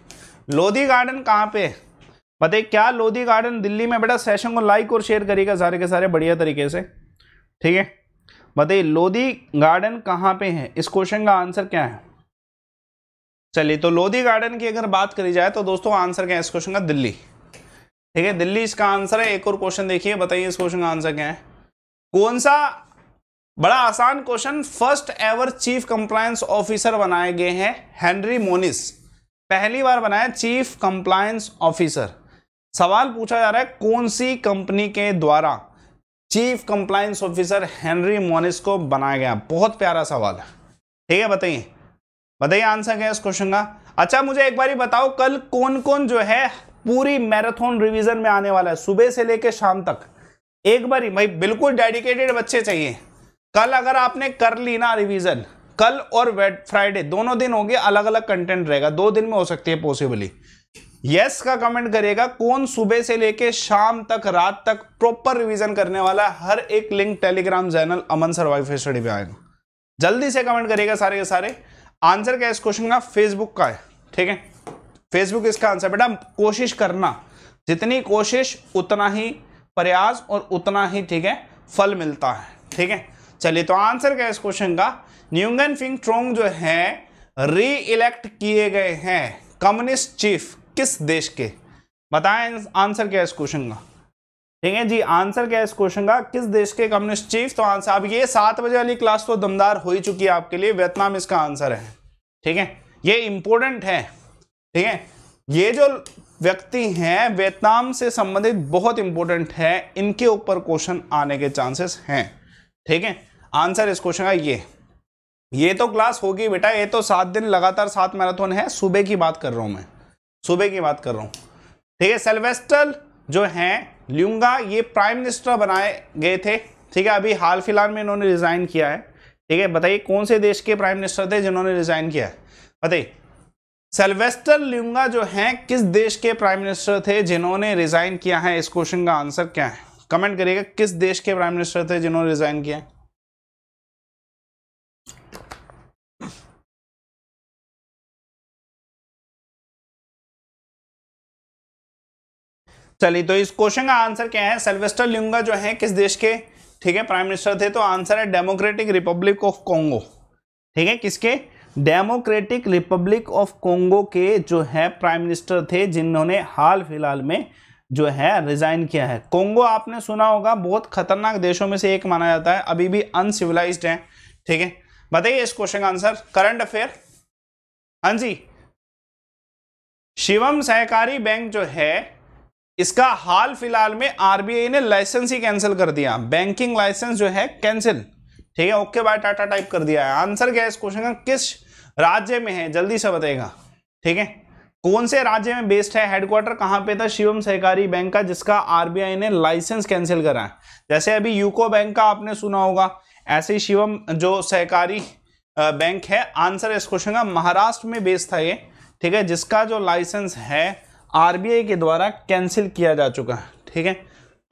लोधी गार्डन कहाँ पे है बताइए क्या लोधी गार्डन दिल्ली में बेटा सेशन को लाइक और शेयर करिएगा सारे के सारे बढ़िया तरीके से ठीक है बताइए लोधी गार्डन कहाँ पे है इस क्वेश्चन का आंसर क्या है चलिए तो लोधी गार्डन की अगर बात करी जाए तो दोस्तों आंसर क्या है इस क्वेश्चन का दिल्ली ठीक है दिल्ली इसका आंसर है एक और क्वेश्चन देखिए बताइए इस क्वेश्चन का आंसर क्या है कौन सा बड़ा आसान question first ever chief compliance officer बनाए गए हैं हेनरी मोनिस पहली बार बनाया चीफ कंप्लायंस ऑफिसर सवाल पूछा जा रहा है कौन सी कंपनी के द्वारा chief compliance officer Henry Monis को बनाया गया बहुत प्यारा सवाल है ठीक है बताइए बताइए आंसर क्या है इस क्वेश्चन का अच्छा मुझे एक बार बताओ कल कौन कौन जो है पूरी मैराथन रिवीजन में आने वाला है सुबह से लेकर शाम तक एक बार भाई बिल्कुल डेडिकेटेड बच्चे चाहिए कल अगर आपने कर ली ना रिवीजन कल और फ्राइडे दोनों दिन होंगे अलग अलग कंटेंट रहेगा दो दिन में हो सकती है पॉसिबली यस का कमेंट करेगा कौन सुबह से लेके शाम तक रात तक प्रॉपर रिवीजन करने वाला है हर एक link Telegram channel Aman survive study पे आएगा जल्दी से कमेंट करेगा सारे के सारे आंसर क्या है इस क्वेश्चन का फेसबुक का है ठीक है फेसबुक इसका आंसर बेटा कोशिश करना जितनी कोशिश उतना ही प्रयास और उतना ही ठीक है फल मिलता है ठीक है चलिए तो आंसर क्या है इस क्वेश्चन का न्यूगन फिंग ट्रोंग जो है री इलेक्ट किए गए हैं कम्युनिस्ट चीफ किस देश के बताएं आंसर क्या है इस क्वेश्चन का ठीक है जी आंसर क्या है इस क्वेश्चन का किस देश के कम्युनिस्ट चीफ तो आंसर अब ये सात बजे वाली क्लास तो दमदार हो ही चुकी है आपके लिए वियतनाम इसका आंसर है ठीक है ये इंपॉर्टेंट है ठीक है ये जो व्यक्ति हैं वियतनाम से संबंधित बहुत इंपॉर्टेंट है इनके ऊपर क्वेश्चन आने के चांसेस हैं ठीक है आंसर इस क्वेश्चन का ये ये तो क्लास होगी बेटा ये तो सात दिन लगातार सात मैराथन है सुबह की बात कर रहा हूँ मैं सुबह की बात कर रहा हूँ ठीक है सेल्वेस्टल जो हैं ल्यूंगा ये प्राइम मिनिस्टर बनाए गए थे ठीक है अभी हाल फिलहाल में इन्होंने रिज़ाइन किया है ठीक है बताइए कौन से देश के प्राइम मिनिस्टर थे जिन्होंने रिज़ाइन किया है बताइए सेल्वेस्टर ल्यूंगा जो हैं किस देश के प्राइम मिनिस्टर थे जिन्होंने रिज़ाइन किया है इस क्वेश्चन का आंसर क्या है कमेंट करिएगा किस देश के प्राइम मिनिस्टर थे जिन्होंने रिज़ाइन किया है चलिए तो इस क्वेश्चन का आंसर क्या है सेल्वेस्टर ल्यूंगा जो है किस देश के ठीक है प्राइम मिनिस्टर थे तो आंसर है डेमोक्रेटिक रिपब्लिक ऑफ कॉन्गो ठीक है किसके डेमोक्रेटिक रिपब्लिक ऑफ कॉन्गो के जो है प्राइम मिनिस्टर थे जिन्होंने हाल फिलहाल में जो है रिजाइन किया है कॉन्गो आपने सुना होगा बहुत खतरनाक देशों में से एक माना जाता है अभी भी अनसिविलाइज है ठीक है बताइए इस क्वेश्चन का आंसर करंट अफेयर हाँ जी शिवम सहकारी बैंक जो है इसका हाल फिलहाल में आरबीआई ने लाइसेंस ही कैंसिल कर दिया बैंकिंग लाइसेंस जो है कैंसिल ठीक है ओके बाय टाटा टाइप कर दिया है आंसर क्या है इस क्वेश्चन का किस राज्य में है जल्दी से बताएगा ठीक है कौन से राज्य में बेस्ड है हेडक्वार्टर कहाँ पे था शिवम सहकारी बैंक का जिसका आरबीआई ने लाइसेंस कैंसिल करा है जैसे अभी यूको बैंक का आपने सुना होगा ऐसे ही शिवम जो सहकारी बैंक है आंसर इस क्वेश्चन का महाराष्ट्र में बेस्ड था ये ठीक है जिसका जो लाइसेंस है आरबीआई के द्वारा कैंसिल किया जा चुका है ठीक है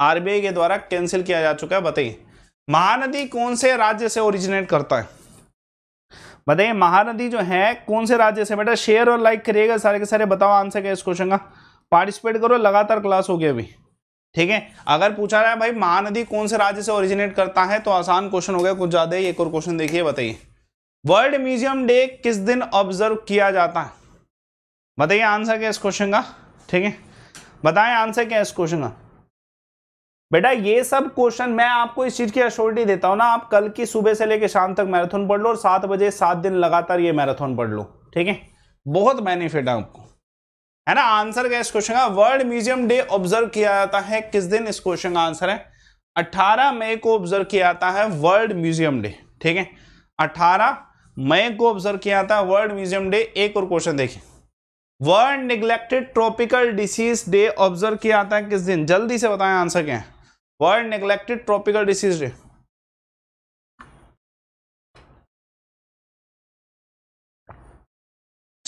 आरबीआई के द्वारा कैंसिल किया जा चुका है बताइए महानदी कौन से राज्य से ओरिजिनेट करता है बताइए महानदी जो है कौन से राज्य से बेटा शेयर और लाइक करिएगा सारे के सारे बताओ आंसर क्या इस क्वेश्चन का पार्टिसिपेट करो लगातार क्लास हो गया अभी ठीक है अगर पूछा रहा है भाई महानदी कौन से राज्य से ओरिजिनेट करता है तो आसान क्वेश्चन हो गया कुछ ज्यादा ही एक और क्वेश्चन देखिए बताइए वर्ल्ड म्यूजियम डे किस दिन ऑब्जर्व किया जाता है बताइए आंसर क्या इस क्वेश्चन का ठीक है बताएं आंसर क्या है इस क्वेश्चन का बेटा ये सब क्वेश्चन मैं आपको इस चीज की अश्योरिटी देता हूं ना आप कल की सुबह से लेकर शाम तक मैराथन पढ़ लो और सात बजे सात दिन लगातार ये मैराथन पढ़ लो ठीक है बहुत बेनिफिट है आपको है ना आंसर क्या इस क्वेश्चन का वर्ल्ड म्यूजियम डे ऑब्जर्व किया जाता है किस दिन इस क्वेश्चन का आंसर है 18 मई को ऑब्जर्व किया जाता है वर्ल्ड म्यूजियम डे ठीक है 18 मई को ऑब्जर्व किया जाता है वर्ल्ड म्यूजियम डे एक और क्वेश्चन देखिए world neglected tropical disease day observe किया जाता है किस दिन जल्दी से बताएं आंसर क्या है world neglected tropical disease day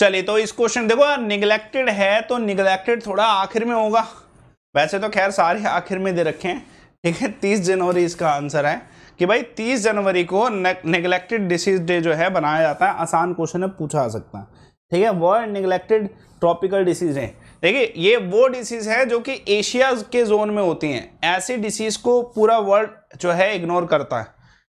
चलिए तो इस क्वेश्चन देखो निगलेक्टेड है तो निगलेक्टेड थोड़ा आखिर में होगा वैसे तो खैर सारे आखिर में दे रखे हैं ठीक है तीस जनवरी इसका आंसर है कि भाई तीस जनवरी को निग्लेक्टेड डिसीज डे जो है बनाया जाता है आसान क्वेश्चन है पूछा जा सकता है ठीक है वॉर निगलेक्टेड ट्रॉपिकल डिसीज है देखिए ये वो डिसीज़ है जो कि एशिया के जोन में होती हैं ऐसी डिसीज़ को पूरा वर्ल्ड जो है इग्नोर करता है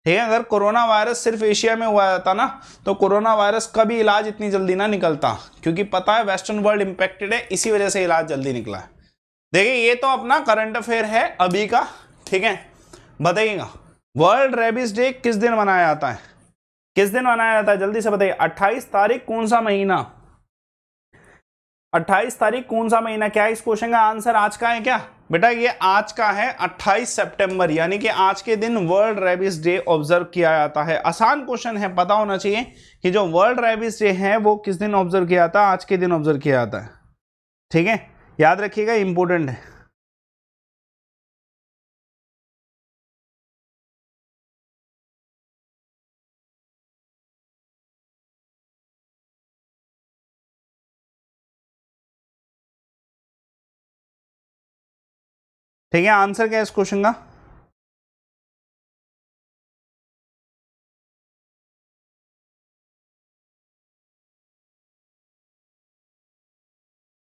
ठीक है अगर कोरोना वायरस सिर्फ एशिया में हुआ जाता ना तो कोरोना वायरस का भी इलाज इतनी जल्दी ना निकलता क्योंकि पता है वेस्टर्न वर्ल्ड इम्पेक्टेड है इसी वजह से इलाज जल्दी निकला है देखिए ये तो अपना करंट अफेयर है अभी का ठीक है बताइएगा वर्ल्ड रेबिस डे किस दिन मनाया जाता है किस दिन मनाया जाता है जल्दी से बताइए 28 तारीख कौन सा महीना 28 तारीख कौन सा महीना क्या इस क्वेश्चन का आंसर आज का है क्या बेटा ये आज का है 28 सितंबर यानी कि आज के दिन वर्ल्ड रेबिस डे ऑब्जर्व किया जाता है आसान क्वेश्चन है पता होना चाहिए कि जो वर्ल्ड रेबिस डे है वो किस दिन ऑब्जर्व किया जाता है आज के दिन ऑब्जर्व किया जाता है ठीक है याद रखिएगा इंपॉर्टेंट है ठीक है आंसर क्या है इस क्वेश्चन का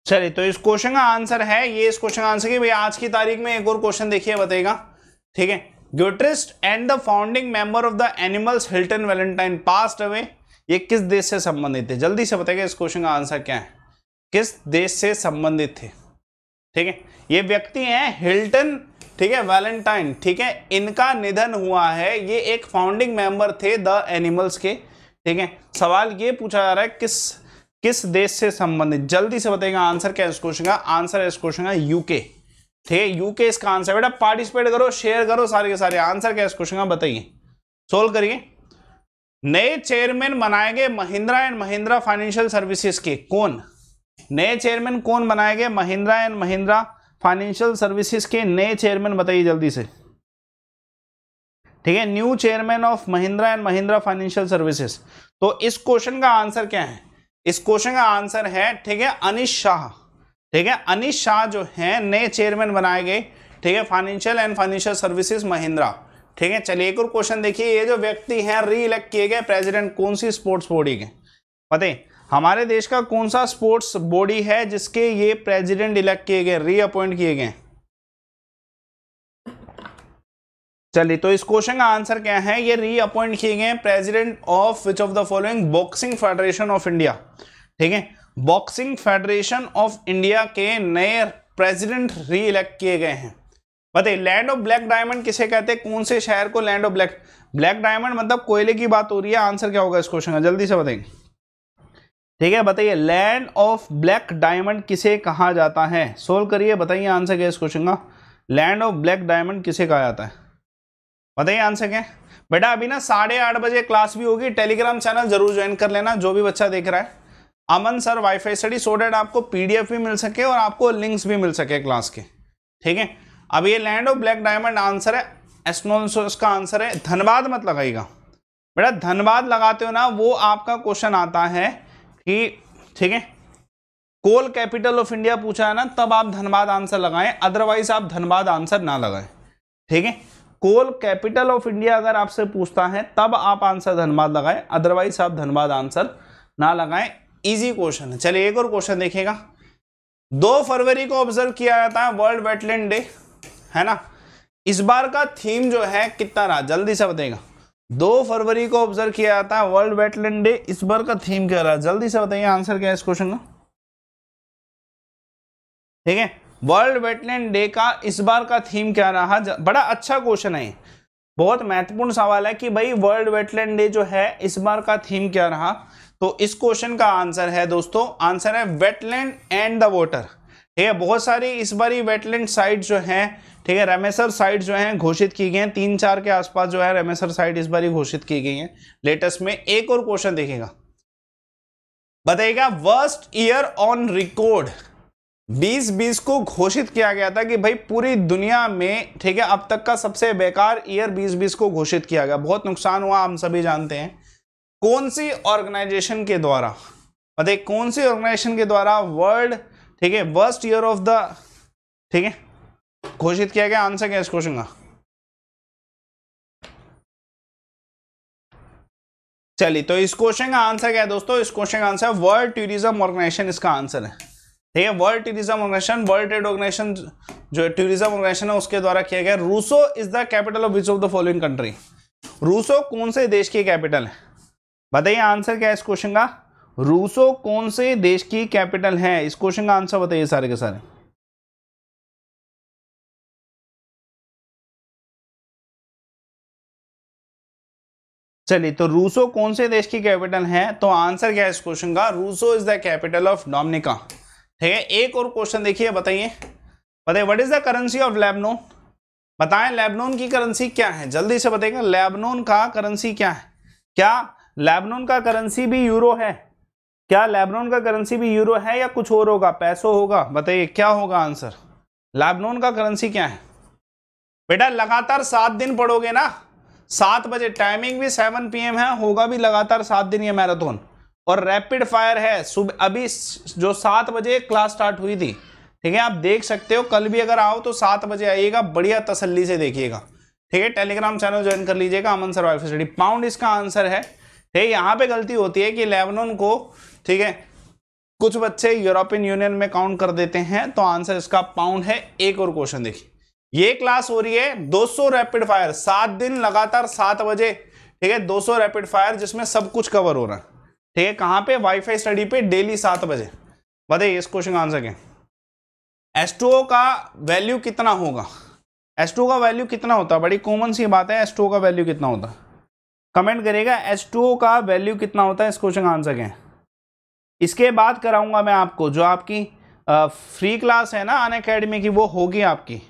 चलिए तो इस क्वेश्चन का आंसर है ये इस क्वेश्चन का आंसर की भाई आज की तारीख में एक और क्वेश्चन देखिए बताएगा ठीक है guitarist and the founding member of the Animals Hilton Valentine passed away ये किस देश से संबंधित थे जल्दी से बताएगा इस क्वेश्चन का आंसर क्या है किस देश से संबंधित थे ठीक है ये व्यक्ति हैं हिल्टन ठीक है वैलेंटाइन ठीक है इनका निधन हुआ है ये एक फाउंडिंग मेंबर थे द एनिमल्स के ठीक है सवाल ये पूछा जा रहा है किस किस देश से संबंधित जल्दी से बताएगा आंसर क्या इस क्वेश्चन का आंसर इस क्वेश्चन का यूके ठीक है यूके इसका आंसर बेटा पार्टिसिपेट करो शेयर करो सारे के सारे आंसर क्या इस क्वेश्चन का बताइए सोल्व करिए नए चेयरमैन बनाए गए Mahindra and Mahindra financial services के कौन नए चेयरमैन कौन बनाए गए Mahindra and Mahindra financial services के नए चेयरमैन बताइए जल्दी से ठीक है new chairman of Mahindra and Mahindra financial services तो इस क्वेश्चन का आंसर क्या है इस क्वेश्चन का आंसर है ठीक है अनिश शाह ठीक है अनिश शाह जो है नए चेयरमैन बनाए गए ठीक है financial and financial services Mahindra ठीक है चलिए एक और क्वेश्चन देखिए ये जो व्यक्ति हैं री इलेक्ट किए गए प्रेसिडेंट कौन सी स्पोर्ट्स बॉडी के बताइए हमारे देश का कौन सा स्पोर्ट्स बॉडी है जिसके ये प्रेसिडेंट इलेक्ट किए गए रीअपॉइंट किए गए चलिए तो इस क्वेश्चन का आंसर क्या है ये रीअपॉइंट किए गए president of which of the following boxing federation of India ठीक है बॉक्सिंग फेडरेशन ऑफ इंडिया के नए प्रेसिडेंट री इलेक्ट किए गए हैं बताइए लैंड ऑफ ब्लैक डायमंड किसे कहते हैं कौन से शहर को land of black black diamond मतलब कोयले की बात हो रही है आंसर क्या होगा इस क्वेश्चन का जल्दी से बताएंगे ठीक है बताइए लैंड ऑफ ब्लैक डायमंड किसे कहा जाता है सोल्व करिए बताइए आंसर क्या इस क्वेश्चन का लैंड ऑफ ब्लैक डायमंड किसे कहा जाता है बताइए आंसर क्या बेटा अभी ना साढ़े आठ बजे क्लास भी होगी टेलीग्राम चैनल जरूर ज्वाइन कर लेना जो भी बच्चा देख रहा है Aman sir WiFi study so that आपको पीडीएफ भी मिल सके और आपको लिंक्स भी मिल सके क्लास के ठीक है अब ये land of black diamond answer है एस्ट्रोनोसोस का आंसर है धनबाद मत लगाइएगा बेटा धनबाद लगाते हो ना वो आपका क्वेश्चन आता है कि ठीक है कोल कैपिटल ऑफ इंडिया पूछा है ना तब आप धनबाद आंसर लगाएं अदरवाइज आप धनबाद आंसर ना लगाएं ठीक है कोल कैपिटल ऑफ इंडिया अगर आपसे पूछता है तब आप आंसर धनबाद लगाएं अदरवाइज आप धनबाद आंसर ना लगाएं इजी क्वेश्चन है चलिए एक और क्वेश्चन देखिएगा दो फरवरी को ऑब्जर्व किया जाता है वर्ल्ड वेटलैंड डे है ना इस बार का थीम जो है कितना रहा जल्दी से बताएगा दो फरवरी को ऑब्जर्व किया जाता है वर्ल्ड वेटलैंड डे इस बार का थीम क्या रहा जल्दी से बताइए आंसर क्या है इस क्वेश्चन का ठीक है वर्ल्ड वेटलैंड डे का इस बार का थीम क्या रहा बड़ा अच्छा क्वेश्चन है बहुत महत्वपूर्ण सवाल है कि भाई वर्ल्ड वेटलैंड डे जो है इस बार का थीम क्या रहा तो इस क्वेश्चन का आंसर है दोस्तों आंसर है वेटलैंड एंड द वॉटर ठीक है बहुत सारी इस बार वेटलैंड साइट जो है ठीक है रेमेसर साइट जो है घोषित की गई हैं तीन चार के आसपास जो है रेमेसर साइट इस बार घोषित की गई हैं लेटेस्ट में एक और क्वेश्चन देखेगा बताइएगा वर्स्ट ईयर ऑन रिकॉर्ड 2020 को घोषित किया गया था कि भाई पूरी दुनिया में ठीक है अब तक का सबसे बेकार ईयर 2020 को घोषित किया गया बहुत नुकसान हुआ हम सभी जानते हैं कौन सी ऑर्गेनाइजेशन के द्वारा बताइए कौन सी ऑर्गेनाइजेशन के द्वारा वर्ल्ड ठीक है वर्स्ट ईयर ऑफ द ठीक है घोषित किया गया आंसर क्या इस क्वेश्चन का चलिए तो इस क्वेश्चन का आंसर क्या है दोस्तों इस क्वेश्चन का आंसर वर्ल्ड टूरिज्म ऑर्गेनाइजेशन इसका आंसर है ठीक है world tourism organization world trade organization जो टूरिज्म ऑर्गेनाइजेशन है उसके द्वारा किया गया Roseau is the capital of which of the following country Roseau कौन से देश की कैपिटल है बताइए आंसर क्या है इस क्वेश्चन का रूसो कौन से देश की कैपिटल है इस क्वेश्चन का आंसर बताइए सारे के सारे चलिए तो रूसो कौन से देश की कैपिटल है तो आंसर क्या है इस क्वेश्चन का Roseau is the capital of Dominica ठीक है एक और क्वेश्चन देखिए बताइए बताइए what is the currency of Lebanon बताएं लेबनोन की करेंसी क्या है जल्दी से बताइएगा लेबनोन का करेंसी क्या है क्या लेबनोन का करेंसी भी यूरो है क्या लेबनोन का करेंसी भी यूरो है या कुछ और होगा पैसो होगा बताइए क्या होगा आंसर लेबनोन का करेंसी क्या है बेटा लगातार सात दिन पढ़ोगे ना सात बजे टाइमिंग भी सेवन पी है होगा भी लगातार सात दिन ये मैराथन और रैपिड फायर है सुबह अभी जो सात बजे क्लास स्टार्ट हुई थी ठीक है आप देख सकते हो कल भी अगर आओ तो सात बजे आइएगा बढ़िया तसल्ली से देखिएगा ठीक है टेलीग्राम चैनल ज्वाइन कर लीजिएगा अमन सर्वाइव स्टडी पाउंड इसका आंसर है ठीक है यहाँ पे गलती होती है कि इलेवन को ठीक है कुछ बच्चे यूरोपियन यूनियन में काउंट कर देते हैं तो आंसर इसका पाउंड है एक और क्वेश्चन देखिए ये क्लास हो रही है 200 रैपिड फायर सात दिन लगातार सात बजे ठीक है 200 रैपिड फायर जिसमें सब कुछ कवर हो रहा है ठीक है कहाँ पे वाईफाई स्टडी पे डेली सात बजे बताइए इस क्वेश्चन का आंसर क्या एस का वैल्यू कितना होगा एस का वैल्यू कितना होता है बड़ी कॉमन सी बात है एस का वैल्यू कितना होता है कमेंट करिएगा एस का वैल्यू कितना होता है इस क्वेश्चन का आंसर क्या इसके बाद कराऊंगा मैं आपको जो आपकी फ्री क्लास है ना अन अकेडमी की वो होगी आपकी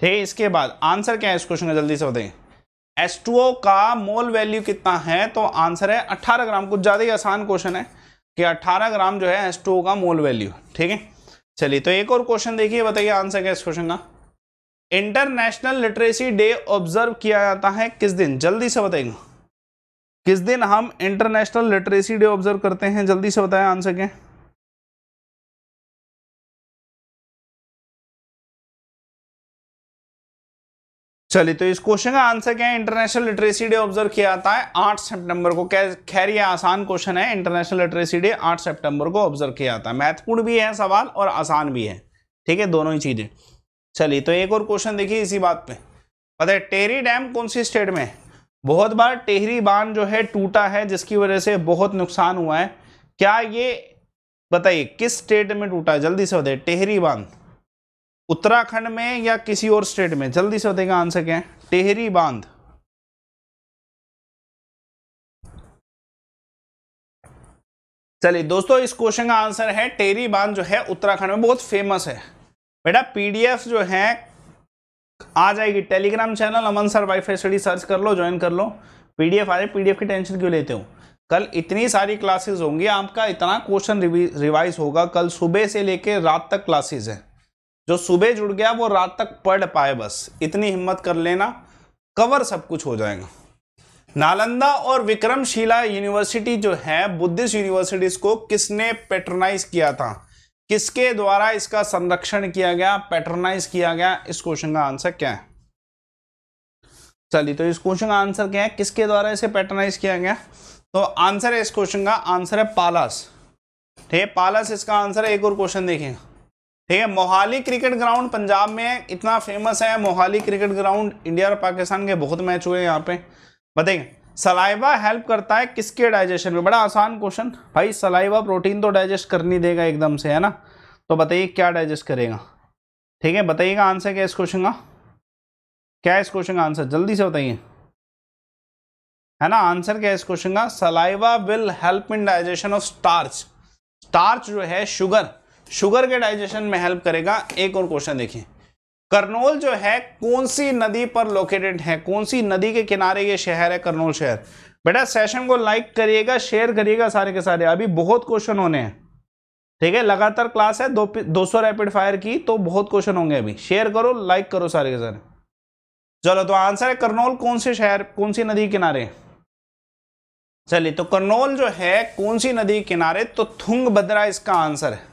ठीक है इसके बाद आंसर क्या है इस क्वेश्चन का जल्दी से बताइए एस का मोल वैल्यू कितना है तो आंसर है 18 ग्राम कुछ ज़्यादा ही आसान क्वेश्चन है कि 18 ग्राम जो है एस का मोल वैल्यू ठीक है चलिए तो एक और क्वेश्चन देखिए बताइए आंसर क्या इस क्वेश्चन का इंटरनेशनल लिटरेसी डे ऑब्जर्व किया जाता है किस दिन जल्दी से बताइए किस दिन हम इंटरनेशनल लिटरेसी डे ऑब्जर्व करते हैं जल्दी से बताएं आंसर क्या चलिए तो इस क्वेश्चन का आंसर क्या है इंटरनेशनल लिटरेसी डे ऑब्जर्व किया जाता है 8 सितंबर को खैर ये आसान क्वेश्चन है इंटरनेशनल लिटरेसी डे 8 सितंबर को ऑब्जर्व किया जाता है महत्वपूर्ण भी है सवाल और आसान भी है ठीक है दोनों ही चीज़ें चलिए तो एक और क्वेश्चन देखिए इसी बात पे पता है टेहरी डैम कौन सी स्टेट में है बहुत बार टेहरी बांध जो है टूटा है जिसकी वजह से बहुत नुकसान हुआ है क्या ये बताइए किस स्टेट में टूटा है जल्दी से बताइए टेहरी बांध उत्तराखंड में या किसी और स्टेट में जल्दी से बताएगा आंसर क्या है टेहरी बांध चलिए दोस्तों इस क्वेश्चन का आंसर है टेरी बांध जो है उत्तराखंड में बहुत फेमस है बेटा पीडीएफ जो है आ जाएगी Telegram channel Aman sir WiFi study search कर लो ज्वाइन कर लो पीडीएफ आ जाए पीडीएफ की टेंशन क्यों लेते हो कल इतनी सारी क्लासेस होंगी आपका इतना क्वेश्चन रिवाइज होगा कल सुबह से लेकर रात तक क्लासेस हैं जो सुबह जुड़ गया वो रात तक पढ़ पाए बस इतनी हिम्मत कर लेना कवर सब कुछ हो जाएगा नालंदा और विक्रमशिला यूनिवर्सिटी जो है बुद्धिस्ट यूनिवर्सिटीज को किसने पेट्रोनाइज किया था किसके द्वारा इसका संरक्षण किया गया पैटर्नाइज किया गया इस क्वेश्चन का आंसर क्या है चलिए तो इस क्वेश्चन का आंसर क्या है किसके द्वारा इसे पैटर्नाइज किया गया तो आंसर है इस क्वेश्चन का आंसर है पालस ठीक है पालस इसका आंसर है एक और क्वेश्चन देखेगा ठीक है मोहाली क्रिकेट ग्राउंड पंजाब में इतना फेमस है मोहाली क्रिकेट ग्राउंड इंडिया और पाकिस्तान के बहुत मैच हुए यहाँ पे बताइए सलाइवा हेल्प करता है किसके डाइजेशन में बड़ा आसान क्वेश्चन भाई सलाइवा प्रोटीन तो डाइजेस्ट कर नहीं देगा एकदम से है ना तो बताइए क्या डाइजेस्ट करेगा ठीक है बताइएगा आंसर क्या इस क्वेश्चन का क्या इस क्वेश्चन का आंसर जल्दी से बताइए है ना आंसर क्या इस क्वेश्चन का saliva will help in digestion of starch starch जो है शुगर शुगर के डाइजेशन में हेल्प करेगा एक और क्वेश्चन देखिए करनौल जो है कौन सी नदी पर लोकेटेड है कौन सी नदी के किनारे ये शहर है करनौल शहर बेटा सेशन को लाइक करिएगा शेयर करिएगा सारे के सारे अभी बहुत क्वेश्चन होने हैं ठीक है लगातार क्लास है दो सौ रैपिड फायर की तो बहुत क्वेश्चन होंगे अभी शेयर करो लाइक करो सारे के सारे चलो तो आंसर है करनौल कौन से शहर कौन सी नदी किनारे चलिए तो करनौल जो है कौन सी नदी किनारे तो थुंगभद्रा इसका आंसर है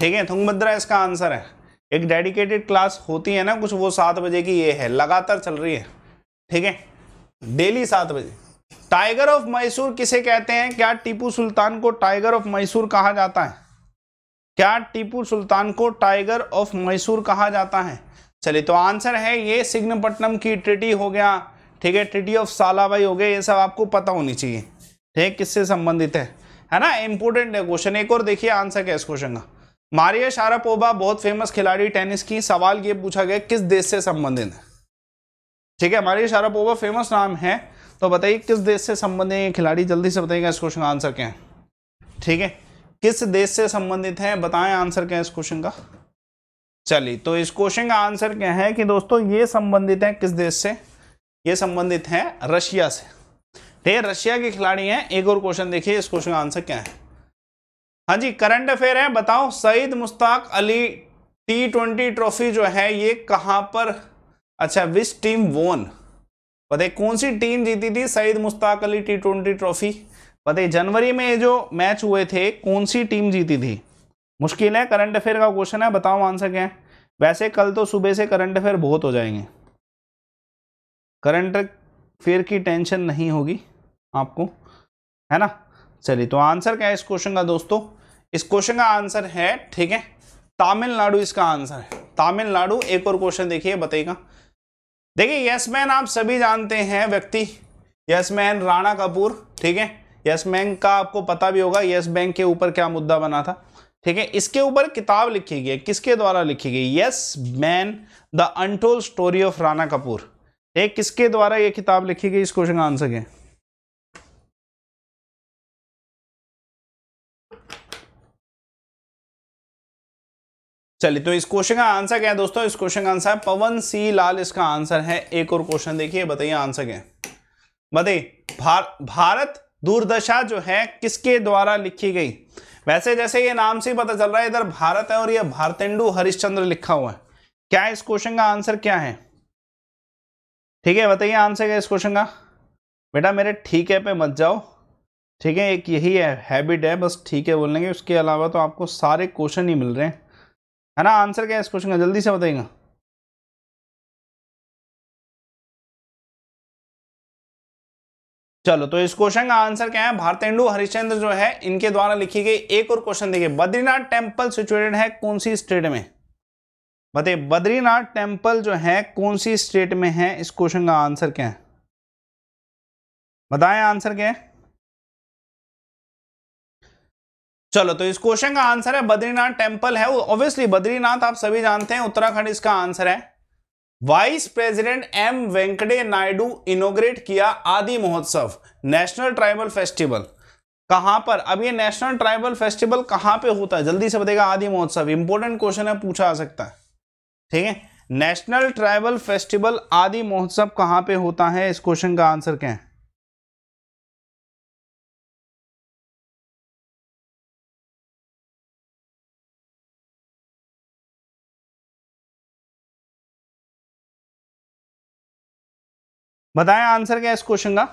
ठीक है थुंगभद्रा इसका आंसर है एक डेडिकेटेड क्लास होती है ना कुछ वो सात बजे की ये है लगातार चल रही है ठीक है डेली सात बजे टाइगर ऑफ मैसूर किसे कहते हैं क्या टीपू सुल्तान को टाइगर ऑफ मैसूर कहा जाता है क्या टीपू सुल्तान को टाइगर ऑफ मैसूर कहा जाता है चलिए तो आंसर है ये सिग्नपट्टनम की ट्रिटी हो गया ठीक है ट्रिटी ऑफ सालाबाई हो गया ये सब आपको पता होनी चाहिए ठीक किससे संबंधित है है ना इंपॉर्टेंट है क्वेश्चन एक और देखिए आंसर क्या है इस क्वेश्चन का मारिया शारापोबा बहुत फेमस खिलाड़ी टेनिस की सवाल ये पूछा गया किस देश से संबंधित है ठीक है मारिया शारापोबा फेमस नाम है तो बताइए किस देश से संबंधित खिलाड़ी जल्दी से बताइएगा इस क्वेश्चन का आंसर क्या है ठीक है किस देश से संबंधित है बताएं आंसर क्या है इस क्वेश्चन का चलिए तो इस क्वेश्चन का आंसर क्या है कि दोस्तों ये संबंधित है किस देश से ये संबंधित है रशिया से ठीक है रशिया के खिलाड़ी हैं एक और क्वेश्चन देखिए इस क्वेश्चन का आंसर क्या है हाँ जी करंट अफेयर है बताओ Syed Mushtaq Ali T twenty trophy जो है ये कहाँ पर अच्छा विस टीम वोन पता है कौन सी टीम जीती थी Syed Mushtaq Ali T twenty trophy पता है जनवरी में ये जो मैच हुए थे कौन सी टीम जीती थी मुश्किल है करंट अफेयर का क्वेश्चन है बताओ आंसर क्या है वैसे कल तो सुबह से करंट अफेयर बहुत हो जाएंगे करंट अफेयर की टेंशन नहीं होगी आपको है ना चलिए तो आंसर क्या है इस क्वेश्चन का दोस्तों इस क्वेश्चन का आंसर है ठीक है तमिलनाडु इसका आंसर है तमिलनाडु एक और क्वेश्चन देखिए बताइएगा देखिए मैन आप सभी जानते हैं व्यक्ति मैन राणा कपूर ठीक है यस बैंक का आपको पता भी होगा यस बैंक के ऊपर क्या मुद्दा बना था ठीक है इसके ऊपर किताब लिखी गई है किसके द्वारा लिखी गई yes man the untold story of Rana Kapoor ठीक किसके द्वारा ये किताब लिखी गई इस क्वेश्चन का आंसर है चलिए तो इस क्वेश्चन का आंसर क्या है दोस्तों इस क्वेश्चन का आंसर है पवन सी लाल इसका आंसर है एक और क्वेश्चन देखिए बताइए आंसर क्या है बताइए भार, भारत दूरदशा जो है किसके द्वारा लिखी गई वैसे जैसे ये नाम से पता चल रहा है इधर भारत है और ये भारतेंडु हरिश्चंद्र लिखा हुआ है क्या इस क्वेश्चन का आंसर क्या है ठीक है बताइए आंसर क्या इस क्वेश्चन का बेटा मेरे ठीक है पे मत जाओ ठीक है एक यही है हैबिट है बस ठीक है बोलने के उसके अलावा तो आपको सारे क्वेश्चन ही मिल रहे हैं है ना आंसर क्या है इस क्वेश्चन का जल्दी से बताइएगा चलो तो इस क्वेश्चन का आंसर क्या है भारतेंदु हरिश्चंद्र जो है इनके द्वारा लिखी गई एक और क्वेश्चन देखिए बद्रीनाथ टेम्पल सिचुएटेड है कौन सी स्टेट में बताइए बद्रीनाथ टेम्पल जो है कौन सी स्टेट में है इस क्वेश्चन का आंसर क्या है बताएं आंसर क्या है चलो तो इस क्वेश्चन का आंसर है बद्रीनाथ टेम्पल है ऑब्वियसली बद्रीनाथ आप सभी जानते हैं उत्तराखंड इसका आंसर है vice president M Venkaiah Naidu inaugurate किया आदि महोत्सव नेशनल ट्राइबल फेस्टिवल कहां पर अब ये नेशनल ट्राइबल फेस्टिवल कहां पे होता है जल्दी से बताएगा आदि महोत्सव इंपोर्टेंट क्वेश्चन है पूछा आ सकता है ठीक है नेशनल ट्राइबल फेस्टिवल आदि महोत्सव कहां पे होता है इस क्वेश्चन का आंसर क्या है बताएं आंसर क्या है इस क्वेश्चन का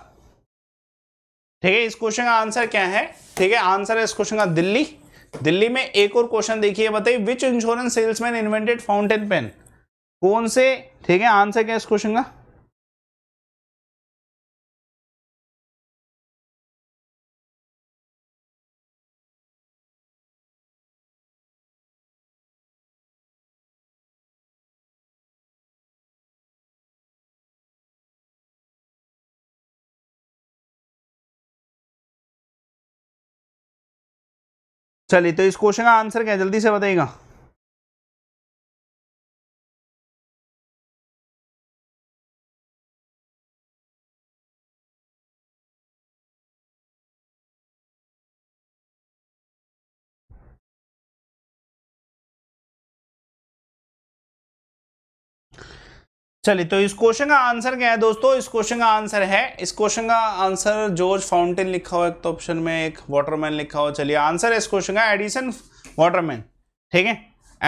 ठीक है इस क्वेश्चन का आंसर क्या है ठीक है आंसर है इस क्वेश्चन का दिल्ली दिल्ली में एक और क्वेश्चन देखिए बताइए which insurance salesman invented fountain pen कौन से ठीक है आंसर क्या है इस क्वेश्चन का चलिए तो इस क्वेश्चन का आंसर क्या है जल्दी से बताइएगा चलिए तो इस क्वेश्चन का आंसर क्या है दोस्तों इस क्वेश्चन का आंसर है इस क्वेश्चन का आंसर जॉर्ज फाउंटेन लिखा हुआ एक तो ऑप्शन में एक वाटरमैन लिखा हुआ चलिए आंसर है इस क्वेश्चन का एडिसन वाटरमैन ठीक है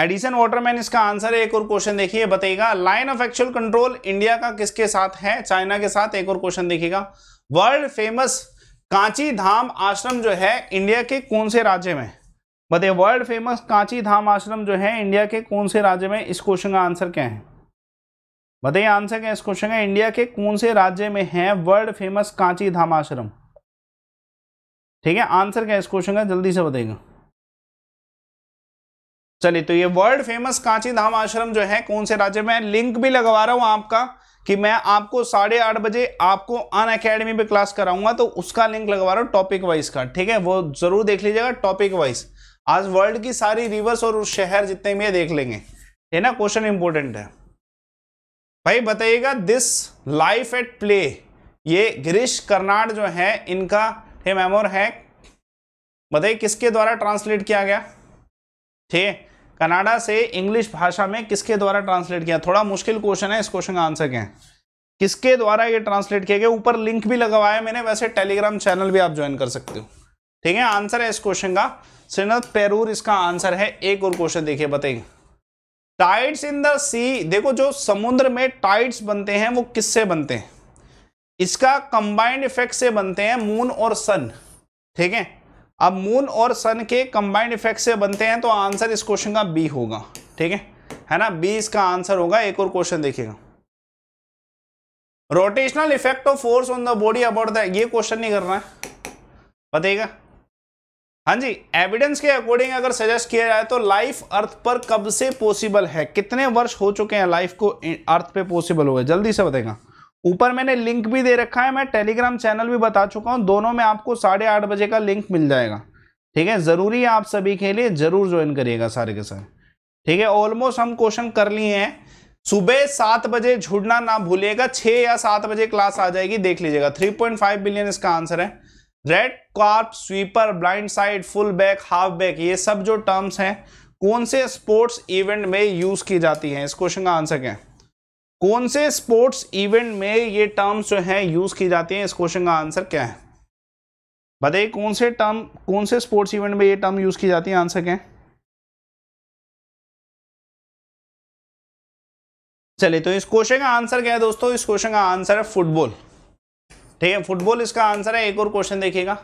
एडिसन वाटरमैन इसका आंसर है एक और क्वेश्चन देखिए बताइएगा line of actual control India का किसके साथ है चाइना के साथ एक और क्वेश्चन देखिएगा वर्ल्ड फेमस कांची धाम आश्रम जो है इंडिया के कौन से राज्य में बताइए वर्ल्ड फेमस कांची धाम आश्रम जो है इंडिया के कौन से राज्य में इस क्वेश्चन का आंसर क्या है बताइए आंसर क्या इस क्वेश्चन का इंडिया के कौन से राज्य में है वर्ल्ड फेमस कांची धाम आश्रम ठीक है आंसर क्या इस क्वेश्चन का जल्दी से बताइएगा चलिए तो ये वर्ल्ड फेमस कांची धाम आश्रम जो है कौन से राज्य में लिंक भी लगवा रहा हूं आपका कि मैं आपको साढ़े आठ बजे आपको अन अकेडमी पे क्लास कराऊंगा तो उसका लिंक लगवा रहा हूँ टॉपिक वाइज का ठीक है वो जरूर देख लीजिएगा टॉपिक वाइज आज वर्ल्ड की सारी रिवर्स और शहर जितने भी देख लेंगे है ना क्वेश्चन इंपॉर्टेंट है भाई बताइएगा दिस लाइफ एट प्ले ये गिरीश कर्नाड जो है इनका हे मेमोर है बताइए किसके द्वारा ट्रांसलेट किया गया ठीक है कनाडा से इंग्लिश भाषा में किसके द्वारा ट्रांसलेट किया थोड़ा मुश्किल क्वेश्चन है इस क्वेश्चन का आंसर क्या है किसके द्वारा ये ट्रांसलेट किया गया ऊपर लिंक भी लगवाया मैंने वैसे टेलीग्राम चैनल भी आप ज्वाइन कर सकते हो ठीक है आंसर है इस क्वेश्चन का सिनत पेरूर इसका आंसर है एक और क्वेश्चन देखिए बताइए टाइड्स इन द सी देखो जो समुद्र में टाइड्स बनते हैं वो किससे बनते हैं इसका कंबाइंड इफेक्ट से बनते हैं मून और सन ठीक है अब मून और सन के कंबाइंड इफेक्ट से बनते हैं तो आंसर इस क्वेश्चन का बी होगा ठीक है है ना बी इसका आंसर होगा एक और क्वेश्चन देखिएगा rotational effect of force on the body about the ये क्वेश्चन नहीं करना है बताइएगा हाँ जी एविडेंस के अकॉर्डिंग अगर सजेस्ट किया जाए तो लाइफ अर्थ पर कब से पॉसिबल है कितने वर्ष हो चुके हैं लाइफ को अर्थ पे पॉसिबल हुआ जल्दी से बताएगा ऊपर मैंने लिंक भी दे रखा है मैं टेलीग्राम चैनल भी बता चुका हूँ दोनों में आपको साढ़े आठ बजे का लिंक मिल जाएगा ठीक है ज़रूरी है आप सभी के लिए ज़रूर ज्वाइन करिएगा सारे के सारे ठीक है ऑलमोस्ट हम क्वेश्चन कर लिए हैं सुबह सात बजे झुड़ना ना भूलिएगा छः या सात बजे क्लास आ जाएगी देख लीजिएगा थ्री पॉइंट फाइव बिलियन इसका आंसर है red carp sweeper blind side full back half back ये सब जो टर्म्स हैं कौन से स्पोर्ट्स इवेंट में यूज की जाती हैं इस क्वेश्चन का आंसर क्या है कौन से स्पोर्ट्स इवेंट में ये टर्म्स जो हैं यूज की जाती हैं इस क्वेश्चन का आंसर क्या है बताइए कौन से टर्म कौन से स्पोर्ट्स इवेंट में ये टर्म यूज की जाती है आंसर क्या है चलिए तो इस क्वेश्चन का आंसर क्या है दोस्तों इस क्वेश्चन का आंसर है फुटबॉल ठीक है फुटबॉल इसका आंसर है एक और क्वेश्चन देखिएगा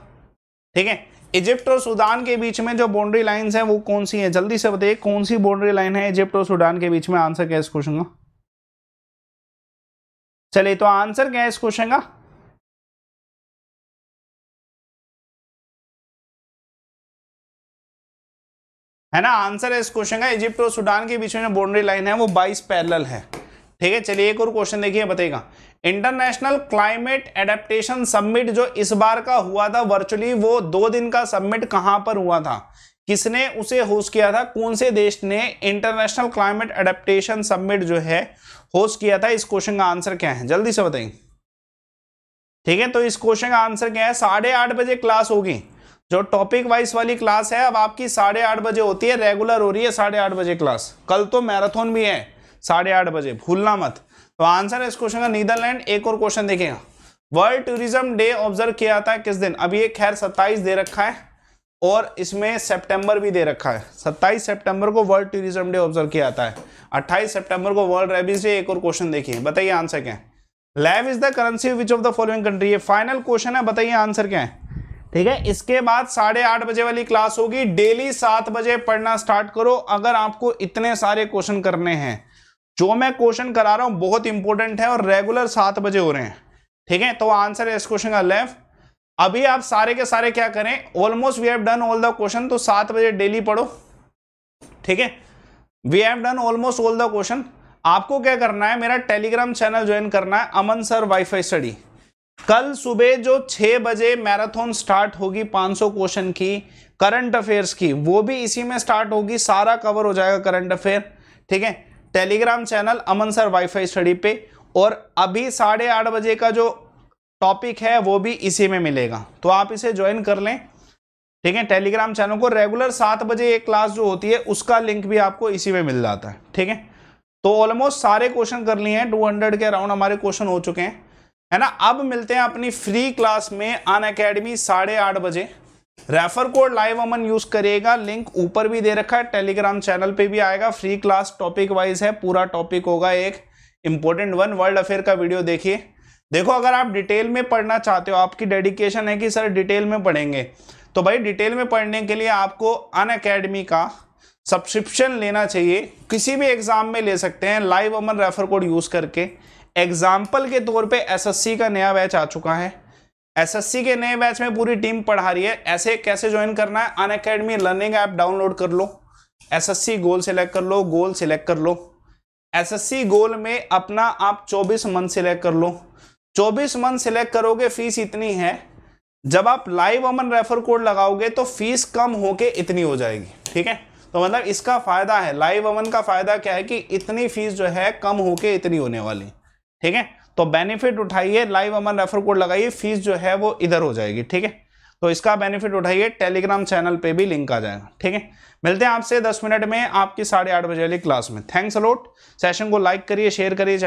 ठीक है इजिप्ट और सूडान के बीच में जो बाउंड्री लाइंस है वो कौन सी है जल्दी से बताइए कौन सी बाउंड्री लाइन है इजिप्ट और सूडान के बीच में आंसर क्या इस क्वेश्चन का चलिए तो आंसर क्या है इस क्वेश्चन का है ना आंसर है इस क्वेश्चन का इजिप्ट और सूडान के बीच में जो बाउंड्री लाइन है वो 22 पैरेलल है ठीक है चलिए एक और क्वेश्चन देखिए बताएगा इंटरनेशनल क्लाइमेट एडेप्टेशन सबमिट जो इस बार का हुआ था वर्चुअली वो दो दिन का सबमिट कहां पर हुआ था किसने उसे होस्ट किया था कौन से देश ने इंटरनेशनल क्लाइमेट एडेप्टेशन सबमिट जो है होस्ट किया था इस क्वेश्चन का आंसर क्या है जल्दी से बताइए ठीक है तो इस क्वेश्चन का आंसर क्या है साढ़े आठ बजे क्लास होगी जो टॉपिक वाइज वाली क्लास है अब आपकी साढ़े आठ बजे होती है रेगुलर हो रही है साढ़े आठ बजे क्लास कल तो मैराथन भी है साढ़े आठ बजे भूलना मत तो आंसर है इस क्वेश्चन का नीदरलैंड एक और क्वेश्चन देखेगा वर्ल्ड टूरिज्म डे ऑब्जर्व किया जाता है किस दिन अब ये खैर 27 दे रखा है और इसमें सितंबर भी दे रखा है 27 सितंबर को वर्ल्ड टूरिज्म डे ऑब्जर्व किया जाता है 28 सितंबर को वर्ल्ड रेबीज डे एक और क्वेश्चन देखिए बताइए आंसर क्या है lev is the currency which of the following country ये फाइनल क्वेश्चन है बताइए आंसर क्या है ठीक है इसके बाद साढ़े आठ बजे वाली क्लास होगी डेली सात बजे पढ़ना स्टार्ट करो अगर आपको इतने सारे क्वेश्चन करने हैं जो मैं क्वेश्चन करा रहा हूं बहुत इंपॉर्टेंट है और रेगुलर सात बजे हो रहे हैं ठीक है तो आंसर है इस क्वेश्चन का लेफ्ट अभी आप सारे के सारे क्या करें almost we have done all the question तो सात बजे डेली पढ़ो ठीक है we have done almost all the question आपको क्या करना है मेरा टेलीग्राम चैनल ज्वाइन करना है अमन सर वाईफाई स्टडी कल सुबह जो 6 बजे मैराथन स्टार्ट होगी 500 क्वेश्चन की करंट अफेयर्स की वो भी इसी में स्टार्ट होगी सारा कवर हो जाएगा करंट अफेयर ठीक है Telegram channel Aman sir WiFi study पे और अभी साढ़े आठ बजे का जो टॉपिक है वो भी इसी में मिलेगा तो आप इसे ज्वाइन कर लें ठीक है टेलीग्राम चैनल को रेगुलर सात बजे एक क्लास जो होती है उसका लिंक भी आपको इसी में मिल जाता है ठीक है तो ऑलमोस्ट सारे क्वेश्चन कर लिए हैं टू हंड्रेड के अराउंड हमारे क्वेश्चन हो चुके हैं है ना अब मिलते हैं अपनी फ्री क्लास में अन अकेडमी साढ़े आठ बजे refer code live Aman use करिएगा लिंक ऊपर भी दे रखा है टेलीग्राम चैनल पे भी आएगा फ्री क्लास टॉपिक वाइज है पूरा टॉपिक होगा एक इंपॉर्टेंट वन वर्ल्ड अफेयर का वीडियो देखिए देखो अगर आप डिटेल में पढ़ना चाहते हो आपकी डेडिकेशन है कि सर डिटेल में पढ़ेंगे तो भाई डिटेल में पढ़ने के लिए आपको अन अकेडमी का सब्सक्रिप्शन लेना चाहिए किसी भी एग्जाम में ले सकते हैं live Aman refer code use करके एग्जाम्पल के तौर पर एस का नया बैच आ चुका है एसएससी के नए बैच में पूरी टीम पढ़ा रही है ऐसे कैसे ज्वाइन करना है Unacademy learning app download कर लो एसएससी गोल सेलेक्ट कर लो गोल सेलेक्ट कर लो एसएससी गोल में अपना आप 24 मंथ सेलेक्ट कर लो 24 मंथ सेलेक्ट करोगे फीस इतनी है जब आप लाइव अमन रेफर कोड लगाओगे तो फीस कम होके इतनी हो जाएगी ठीक है तो मतलब इसका फायदा है लाइव अमन का फायदा क्या है कि इतनी फीस जो है कम होके इतनी होने वाली ठीक है तो बेनिफिट उठाइए लाइव अमन रेफर कोड लगाइए फीस जो है वो इधर हो जाएगी ठीक है तो इसका बेनिफिट उठाइए टेलीग्राम चैनल पे भी लिंक आ जाएगा ठीक है मिलते हैं आपसे दस मिनट में आपकी साढ़े आठ बजे वाली क्लास में थैंक्स अलोट सेशन को लाइक करिए शेयर करिए